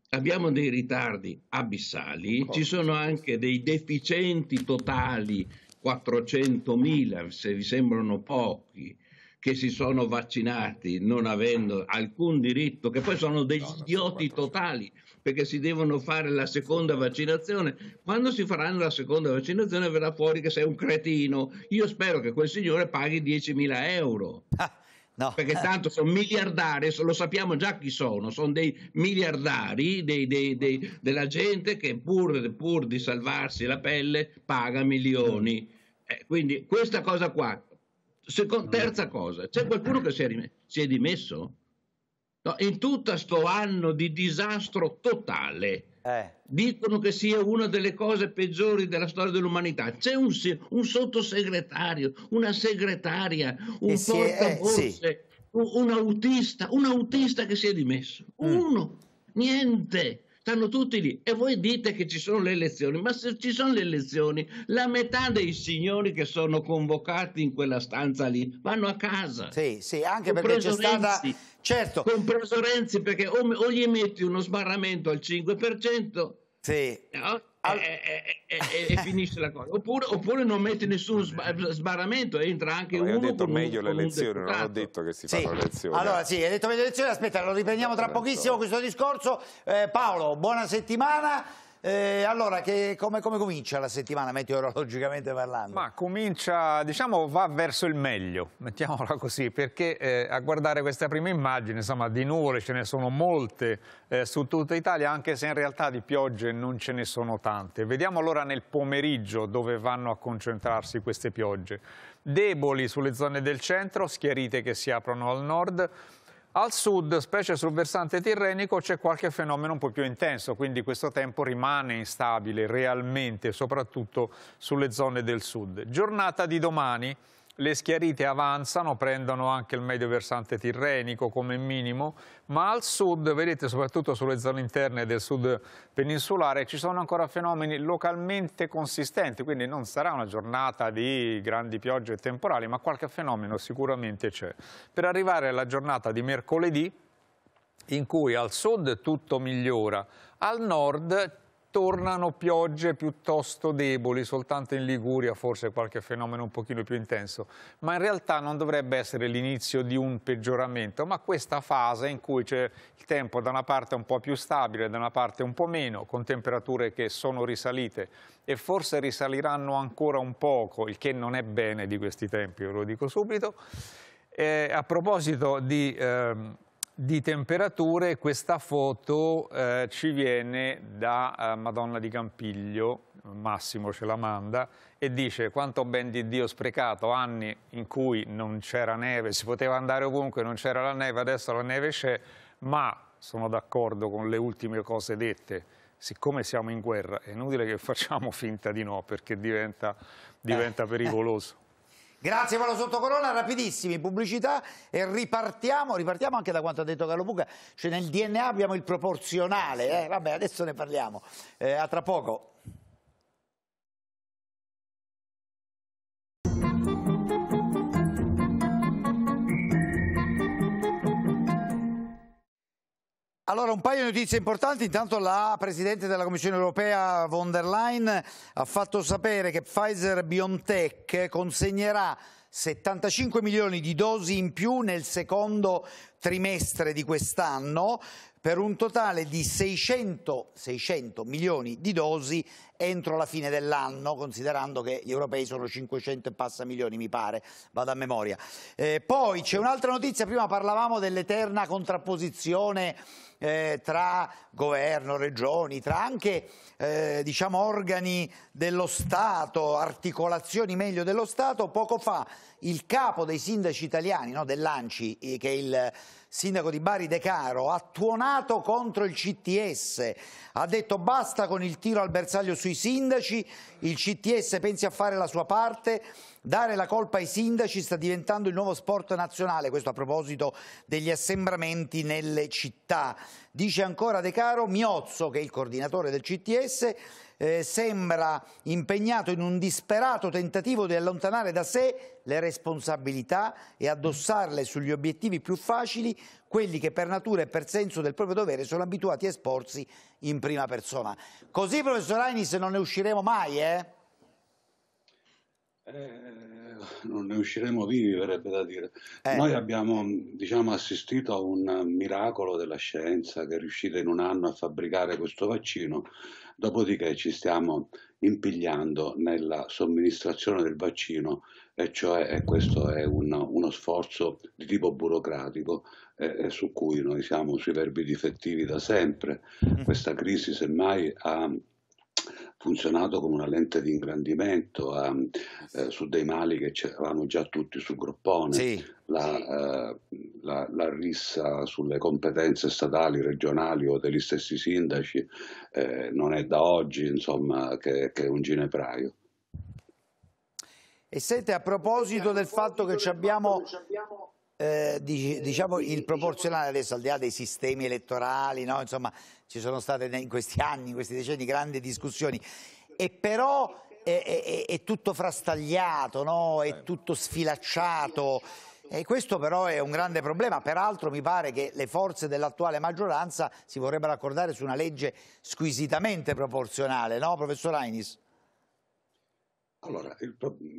abbiamo dei ritardi abissali, ci sono anche dei deficienti totali, 400.000 se vi sembrano pochi, che si sono vaccinati non avendo alcun diritto, che poi sono degli idioti totali perché si devono fare la seconda vaccinazione. Quando si faranno la seconda vaccinazione verrà fuori che sei un cretino. Io spero che quel signore paghi 10.000 euro. Ah No. Perché tanto sono miliardari, lo sappiamo già chi sono, sono dei miliardari dei, dei, dei, della gente che pur, pur, di salvarsi la pelle paga milioni. Eh, quindi questa cosa qua. Secondo, terza cosa, c'è qualcuno che si è, si è dimesso? No, in tutto questo anno di disastro totale, eh. Dicono che sia una delle cose peggiori della storia dell'umanità. C'è un, un sottosegretario, una segretaria, un si eh, portavoce, eh, sì. un, un, autista, un autista che si è dimesso. Mm. Uno, niente. Stanno tutti lì e voi dite che ci sono le elezioni, ma se ci sono le elezioni, la metà dei signori che sono convocati in quella stanza lì vanno a casa. Sì, sì, anche perché c'è stata Certo. Compreso Renzi, perché o, o gli metti uno sbarramento al 5%, sì. no? All... E, e, e, e, finisce la cosa. Oppure, oppure non metti nessuno sbar- sbarramento, entra anche no, uno. Ho detto meglio un, le elezioni, non ho detto che si sì. fanno le elezioni. Allora, sì, hai detto meglio le elezioni, aspetta, lo riprendiamo tra certo. pochissimo questo discorso. Eh, Paolo, buona settimana. Eh, allora, che, come, come, comincia la settimana meteorologicamente parlando? Ma comincia, diciamo, va verso il meglio, mettiamola così, perché eh, a guardare questa prima immagine, insomma, di nuvole ce ne sono molte eh, su tutta Italia, anche se in realtà di piogge non ce ne sono tante. Vediamo allora nel pomeriggio dove vanno a concentrarsi queste piogge. Deboli sulle zone del centro, schiarite che si aprono al nord, al sud, specie sul versante tirrenico, c'è qualche fenomeno un po' più intenso, quindi questo tempo rimane instabile realmente, soprattutto sulle zone del sud. Giornata di domani. Le schiarite avanzano, prendono anche il medio versante tirrenico come minimo, ma al sud, vedete soprattutto sulle zone interne del sud peninsulare, ci sono ancora fenomeni localmente consistenti, quindi non sarà una giornata di grandi piogge e temporali, ma qualche fenomeno sicuramente c'è. Per arrivare alla giornata di mercoledì, in cui al sud tutto migliora, al nord tornano piogge piuttosto deboli, soltanto in Liguria forse qualche fenomeno un pochino più intenso, ma in realtà non dovrebbe essere l'inizio di un peggioramento, ma questa fase in cui c'è il tempo da una parte un po' più stabile, da una parte un po' meno, con temperature che sono risalite e forse risaliranno ancora un poco, il che non è bene di questi tempi, ve lo dico subito. E eh, a proposito di... Ehm, di temperature. Questa foto eh, ci viene da eh, Madonna di Campiglio, Massimo ce la manda, e dice quanto ben di Dio sprecato, anni in cui non c'era neve, si poteva andare ovunque, non c'era la neve, adesso la neve c'è, ma sono d'accordo con le ultime cose dette, siccome siamo in guerra è inutile che facciamo finta di no perché diventa, diventa eh, eh, pericoloso. Grazie Paolo Sottocorona, rapidissimi, pubblicità e ripartiamo, ripartiamo anche da quanto ha detto Carlo Buca, cioè nel DNA abbiamo il proporzionale, eh, eh? vabbè adesso ne parliamo, eh, a tra poco. Allora, un paio di notizie importanti. Intanto la Presidente della Commissione europea von der Leyen ha fatto sapere che Pfizer BioNTech consegnerà 75 milioni di dosi in più nel secondo trimestre di quest'anno per un totale di 600, 600, milioni di dosi entro la fine dell'anno, considerando che gli europei sono 500 e passa milioni, mi pare, vado a memoria. Eh, poi c'è un'altra notizia, prima parlavamo dell'eterna contrapposizione eh, tra governo, regioni, tra anche eh, diciamo, organi dello Stato, articolazioni meglio dello Stato, poco fa il capo dei sindaci italiani, no, dell'Anci, eh, che è il sindaco di Bari De Caro, ha tuonato contro il CTS, ha detto basta con il tiro al bersaglio sui sindaci, il CTS pensi a fare la sua parte, Dare la colpa ai sindaci sta diventando il nuovo sport nazionale, questo a proposito degli assembramenti nelle città. Dice ancora De Caro Miozzo, che è il coordinatore del CTS, eh, sembra impegnato in un disperato tentativo di allontanare da sé le responsabilità e addossarle sugli obiettivi più facili, quelli che per natura e per senso del proprio dovere sono abituati a esporsi in prima persona. Così, professor Ainis, non ne usciremo mai, eh? Eh, non ne usciremo vivi, verrebbe da dire. Eh. Noi abbiamo diciamo, assistito a un miracolo della scienza che è riuscita in un anno a fabbricare questo vaccino, dopodiché ci stiamo impigliando nella somministrazione del vaccino, e cioè e questo è un, uno sforzo di tipo burocratico eh, su cui noi siamo sui verbi difettivi da sempre. Mm. Questa crisi semmai ha funzionato come una lente di ingrandimento mm. eh, su dei mali che c'erano già tutti sul groppone, sì, la, sì. Eh, la, la, rissa sulle competenze statali, regionali o degli stessi sindaci eh, non è da oggi insomma, che, che è un ginepraio. E senti, a proposito del fatto che ci abbiamo eh, diciamo il proporzionale adesso al di là dei sistemi elettorali, no? insomma ci sono state in questi anni, in questi decenni grandi discussioni e però è, è, è tutto frastagliato, no? è certo. tutto sfilacciato e questo però è un grande problema, peraltro mi pare che le forze dell'attuale maggioranza si vorrebbero accordare su una legge squisitamente proporzionale, no professor Ainis? Allora,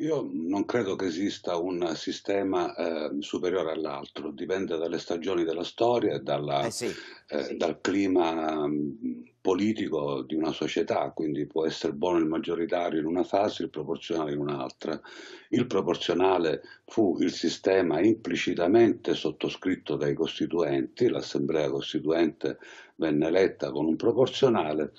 io non credo che esista un sistema eh, superiore all'altro, dipende dalle stagioni della storia e eh sì, eh, sì. dal clima mm, politico di una società, quindi può essere buono il maggioritario in una fase, il proporzionale in un'altra. Il proporzionale fu il sistema implicitamente sottoscritto dai costituenti, l'assemblea costituente venne eletta con un proporzionale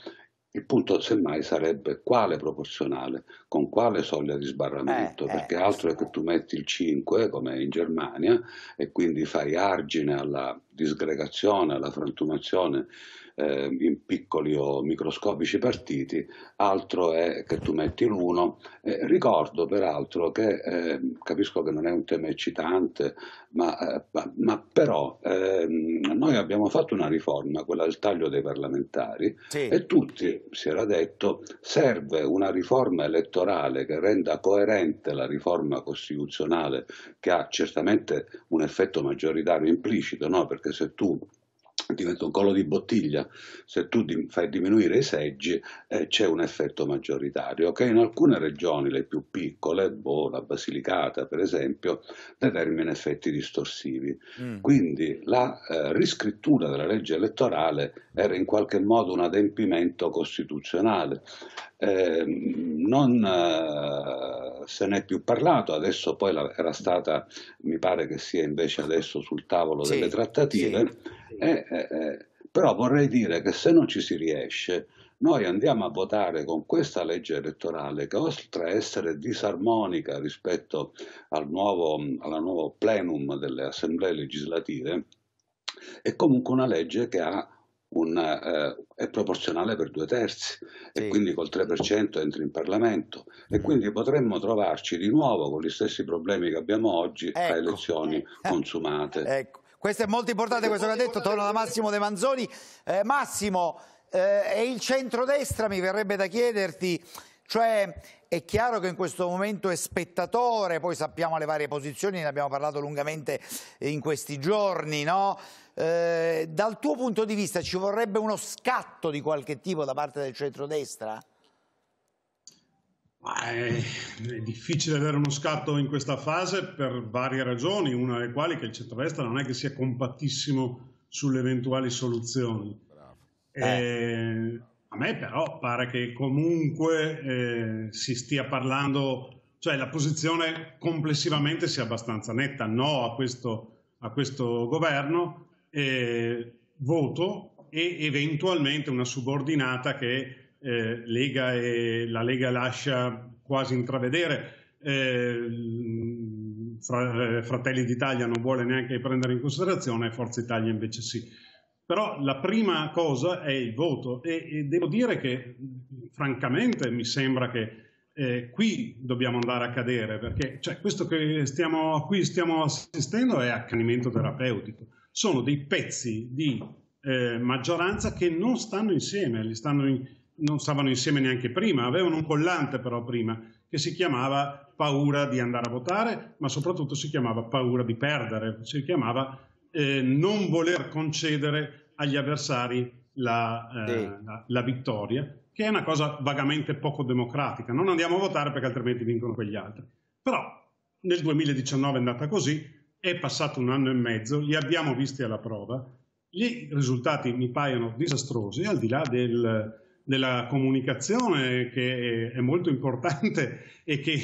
il punto semmai sarebbe quale proporzionale, con quale soglia di sbarramento, eh, perché eh, altro è che tu metti il 5 come in Germania e quindi fai argine alla disgregazione, alla frantumazione eh, in piccoli o microscopici partiti, altro è che tu metti l'uno. Eh, ricordo peraltro che, eh, capisco che non è un tema eccitante, ma, eh, ma, ma però ehm, noi abbiamo fatto una riforma, quella del taglio dei parlamentari, sì. e tutti, si era detto, serve una riforma elettorale che renda coerente la riforma costituzionale che ha certamente un effetto maggioritario implicito, no? perché se tu diventa un collo di bottiglia, se tu fai diminuire i seggi eh, c'è un effetto maggioritario che in alcune regioni, le più piccole, boh, la Basilicata per esempio, determina effetti distorsivi. Mm. Quindi la eh, riscrittura della legge elettorale era in qualche modo un adempimento costituzionale. Eh, non eh, se n'è più parlato, adesso poi la, era stata, mi pare che sia invece adesso sul tavolo sì, delle trattative. Sì eh, eh, eh. Però vorrei dire che se non ci si riesce, noi andiamo a votare con questa legge elettorale che oltre a essere disarmonica rispetto al nuovo, alla nuova plenum delle assemblee legislative, è comunque una legge che ha una, eh, è proporzionale per due terzi sì. e quindi col 3% entra in Parlamento e mm-hmm. quindi potremmo trovarci di nuovo con gli stessi problemi che abbiamo oggi ecco. a elezioni eh. consumate. ecco. Questo è molto importante, questo che ha detto, torno da Massimo De Manzoni. Eh, Massimo, eh, è il centrodestra, mi verrebbe da chiederti, cioè è chiaro che in questo momento è spettatore, poi sappiamo le varie posizioni, ne abbiamo parlato lungamente in questi giorni, no? eh, dal tuo punto di vista ci vorrebbe uno scatto di qualche tipo da parte del centrodestra? È difficile avere uno scatto in questa fase per varie ragioni, una delle quali è che il centrodestra non è che sia compattissimo sulle eventuali soluzioni. Eh, eh, a me però pare che comunque eh, si stia parlando, cioè la posizione complessivamente sia abbastanza netta, no a questo, a questo governo, eh, voto e eventualmente una subordinata che eh, Lega e, la Lega lascia quasi intravedere. Eh, fra, Fratelli d'Italia non vuole neanche prendere in considerazione, Forza Italia invece sì. Però la prima cosa è il voto e, e devo dire che francamente mi sembra che eh, qui dobbiamo andare a cadere perché cioè, questo che stiamo, a cui stiamo assistendo è accanimento terapeutico. Sono dei pezzi di eh, maggioranza che non stanno insieme, li stanno in, non stavano insieme neanche prima, avevano un collante però prima che si chiamava paura di andare a votare, ma soprattutto si chiamava paura di perdere, si chiamava eh, non voler concedere agli avversari la, eh, sì. la, la vittoria, che è una cosa vagamente poco democratica. Non andiamo a votare perché altrimenti vincono quegli altri. Però nel 2019 è andata così, è passato un anno e mezzo, li abbiamo visti alla prova, i risultati mi paiono disastrosi, al di là del, della comunicazione che è molto importante e che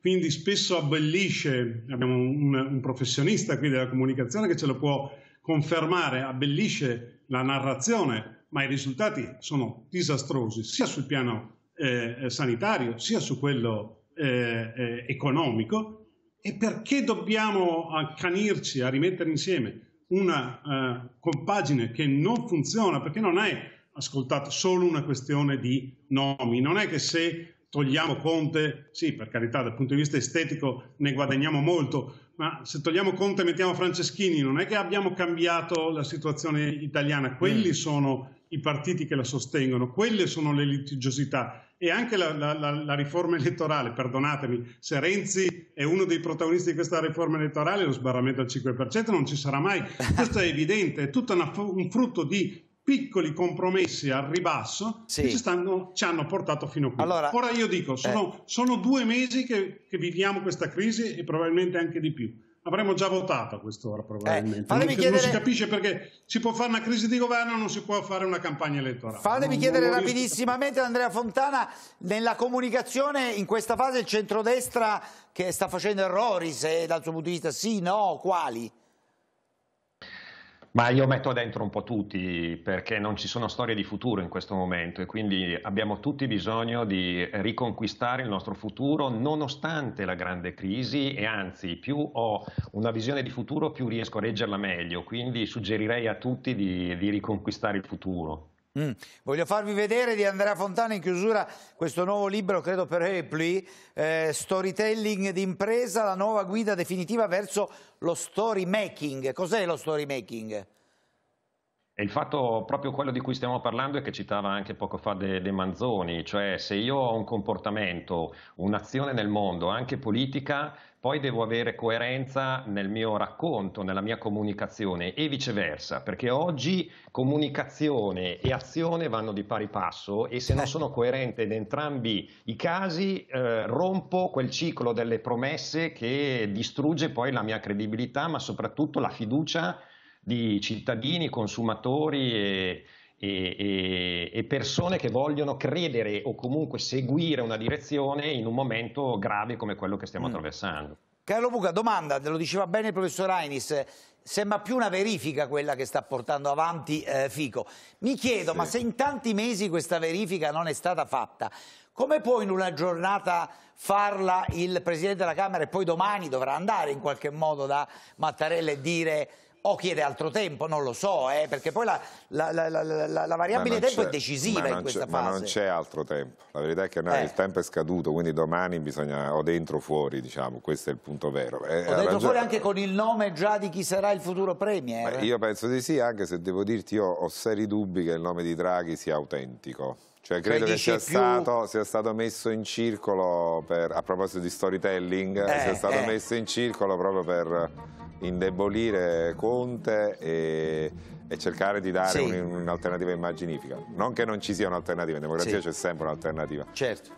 quindi spesso abbellisce, abbiamo un, un professionista qui della comunicazione che ce lo può confermare, abbellisce la narrazione, ma i risultati sono disastrosi sia sul piano eh, eh sanitario sia su quello eh, eh, economico. E perché dobbiamo accanirci a rimettere insieme una eh, compagine che non funziona, perché non è ascoltato solo una questione di nomi. Non è che se togliamo Conte, sì, per carità, dal punto di vista estetico ne guadagniamo molto, ma se togliamo Conte e mettiamo Franceschini, non è che abbiamo cambiato la situazione italiana. Quelli mm. sono i partiti che la sostengono, quelle sono le litigiosità e anche la, la, la, la, riforma elettorale, perdonatemi, se Renzi è uno dei protagonisti di questa riforma elettorale, lo sbarramento al 5% non ci sarà mai. Questo è evidente, è tutto una, un frutto di piccoli compromessi al ribasso sì. che ci, stanno, ci, hanno portato fino a qui. Allora, Ora io dico, sono, eh. sono due mesi che, che viviamo questa crisi e probabilmente anche di più avremmo già votato a quest'ora eh, probabilmente. Eh, non, chiedere... non, si capisce perché si può fare una crisi di governo, non si può fare una campagna elettorale. Fatemi chiedere rapidissimamente ad Andrea Fontana, nella comunicazione in questa fase il centrodestra che sta facendo errori, se dal suo punto di vista sì, no, quali? Ma io metto dentro un po' tutti perché non ci sono storie di futuro in questo momento e quindi abbiamo tutti bisogno di riconquistare il nostro futuro nonostante la grande crisi e anzi più ho una visione di futuro più riesco a reggerla meglio, quindi suggerirei a tutti di, di riconquistare il futuro. Mm. Voglio farvi vedere di Andrea Fontana in chiusura questo nuovo libro, credo per Epli, eh, Storytelling d'impresa, la nuova guida definitiva verso lo story making. Cos'è lo story making? E il fatto proprio quello di cui stiamo parlando e che citava anche poco fa De, De Manzoni, cioè se io ho un comportamento, un'azione nel mondo, anche politica, poi devo avere coerenza nel mio racconto, nella mia comunicazione e viceversa, perché oggi comunicazione e azione vanno di pari passo e se non sono coerente in entrambi i casi eh, rompo quel ciclo delle promesse che distrugge poi la mia credibilità, ma soprattutto la fiducia di cittadini, consumatori e, e, e, persone che vogliono credere o comunque seguire una direzione in un momento grave come quello che stiamo mm. attraversando. Carlo Buca, domanda, lo diceva bene il professor Ainis, sembra più una verifica quella che sta portando avanti eh, Fico. Mi chiedo, sì. ma se in tanti mesi questa verifica non è stata fatta, come può in una giornata farla il Presidente della Camera e poi domani dovrà andare in qualche modo da Mattarella e dire o chiede altro tempo, non lo so, eh, perché poi la, la, la, la variabile tempo è, decisiva in questa fase. Ma non c'è altro tempo, la verità è che noi, eh. il tempo è scaduto, quindi domani bisogna o dentro o fuori, diciamo, questo è il punto vero. Eh, o dentro ragione... fuori anche con il nome già di chi sarà il futuro Premier. Beh, io penso di sì, anche se devo dirti io ho seri dubbi che il nome di Draghi sia autentico. Cioè credo che sia, più... stato, sia, stato, messo in circolo, per, a proposito di storytelling, eh, sia stato eh. messo in circolo proprio per indebolire Conte e, e cercare di dare sì. un'alternativa un immaginifica. Non che non ci sia un'alternativa, in democrazia sì. c'è sempre un'alternativa. Certo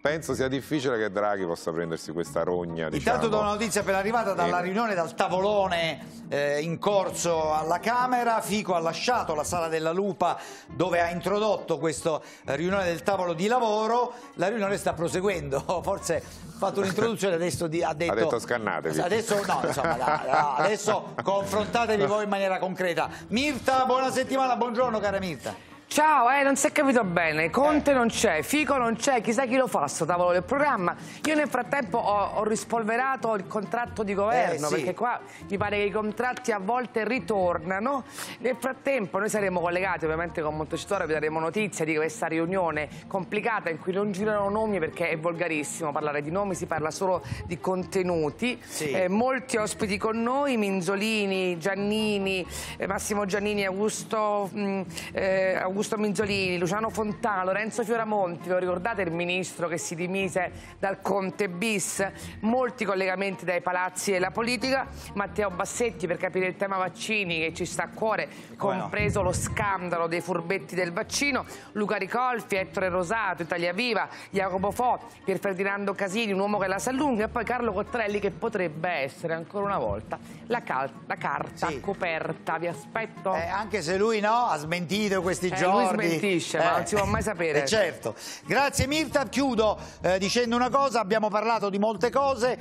penso sia difficile che Draghi possa prendersi questa rogna. Diciamo. Intanto do una notizia appena arrivata dalla e... Eh. riunione, dal tavolone eh, in corso alla Camera. Fico ha lasciato la sala della Lupa dove ha introdotto questa eh, riunione del tavolo di lavoro. La riunione sta proseguendo, forse ha fatto un'introduzione, adesso di, ha, detto, ha detto scannatevi. Adesso, no, insomma, da, da, adesso confrontatevi voi in maniera concreta. Mirta, buona settimana, buongiorno cara Mirta. Ciao, eh, non si è capito bene, Conte non c'è, Fico non c'è, chissà chi lo fa sto tavolo del programma. Io nel frattempo ho, ho rispolverato il contratto di governo, eh, sì. perché qua mi pare che i contratti a volte ritornano. Nel frattempo noi saremo collegati ovviamente con Montecitorio, vi daremo notizie di questa riunione complicata in cui non girano nomi perché è volgarissimo parlare di nomi, si parla solo di contenuti. Sì. Eh, molti ospiti con noi, Minzolini, Giannini, eh, Massimo Giannini, Augusto... Mh, mm, eh, Augusto Augusto Minzolini, Luciano Fontà, Lorenzo Fioramonti, lo ricordate il ministro che si dimise dal Conte bis, molti collegamenti dai palazzi e la politica, Matteo Bassetti per capire il tema vaccini che ci sta a cuore, compreso lo scandalo dei furbetti del vaccino, Luca Ricolfi, Ettore Rosato, Italia Viva, Jacopo Fo, Pier Ferdinando Casini, un uomo che la sa lunga e poi Carlo Cottrelli che potrebbe essere ancora una volta la, la carta sì. coperta, vi aspetto. Eh, anche se lui no, ha smentito questi giorni. Eh, Jordi. Lui smentisce, eh. ma non si può mai eh, sapere. Eh certo. Grazie Mirta, chiudo eh, dicendo una cosa, abbiamo parlato di molte cose,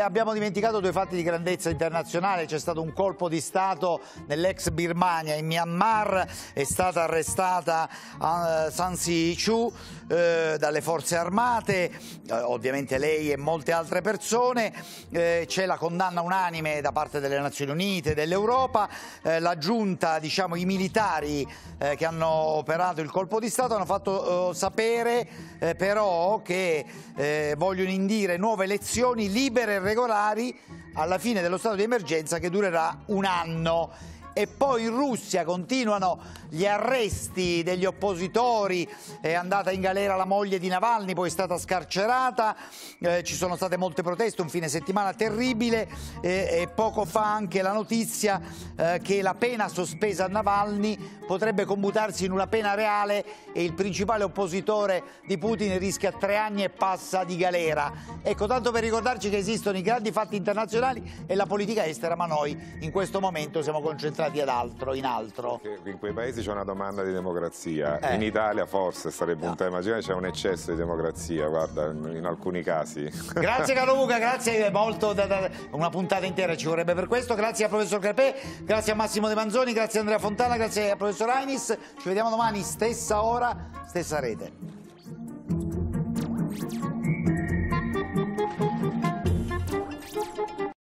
abbiamo dimenticato due fatti di grandezza internazionale, c'è stato un colpo di Stato nell'ex Birmania, in Myanmar è stata arrestata uh, San Suu Kyi eh, dalle forze armate, ovviamente lei e molte altre persone, c'è la condanna unanime da parte delle Nazioni Unite, dell'Europa, la giunta, diciamo, i militari che hanno operato il colpo di Stato, hanno fatto eh, sapere eh, però che eh, vogliono indire nuove elezioni libere e regolari alla fine dello stato di emergenza che durerà un anno e poi in Russia continuano gli arresti degli oppositori, è andata in galera la moglie di Navalny, poi è stata scarcerata, eh, ci sono state molte proteste, un fine settimana terribile eh, e poco fa anche la notizia eh, che la pena sospesa a Navalny potrebbe commutarsi in una pena reale e il principale oppositore di Putin rischia tre anni e passa di galera. Ecco, tanto per ricordarci che esistono i grandi fatti internazionali e la politica estera, ma noi in questo momento siamo concentrati dimostrati ad altro, in altro. in quei paesi c'è una domanda di democrazia, eh. in Italia forse sarebbe no. un tema, c'è un eccesso di democrazia, guarda, in alcuni casi. Grazie caro Luca, grazie molto, da, da, una puntata intera ci vorrebbe per questo, grazie al professor Crepè, grazie a Massimo De Manzoni, grazie a Andrea Fontana, grazie al professor Ainis, ci vediamo domani, stessa ora, stessa rete.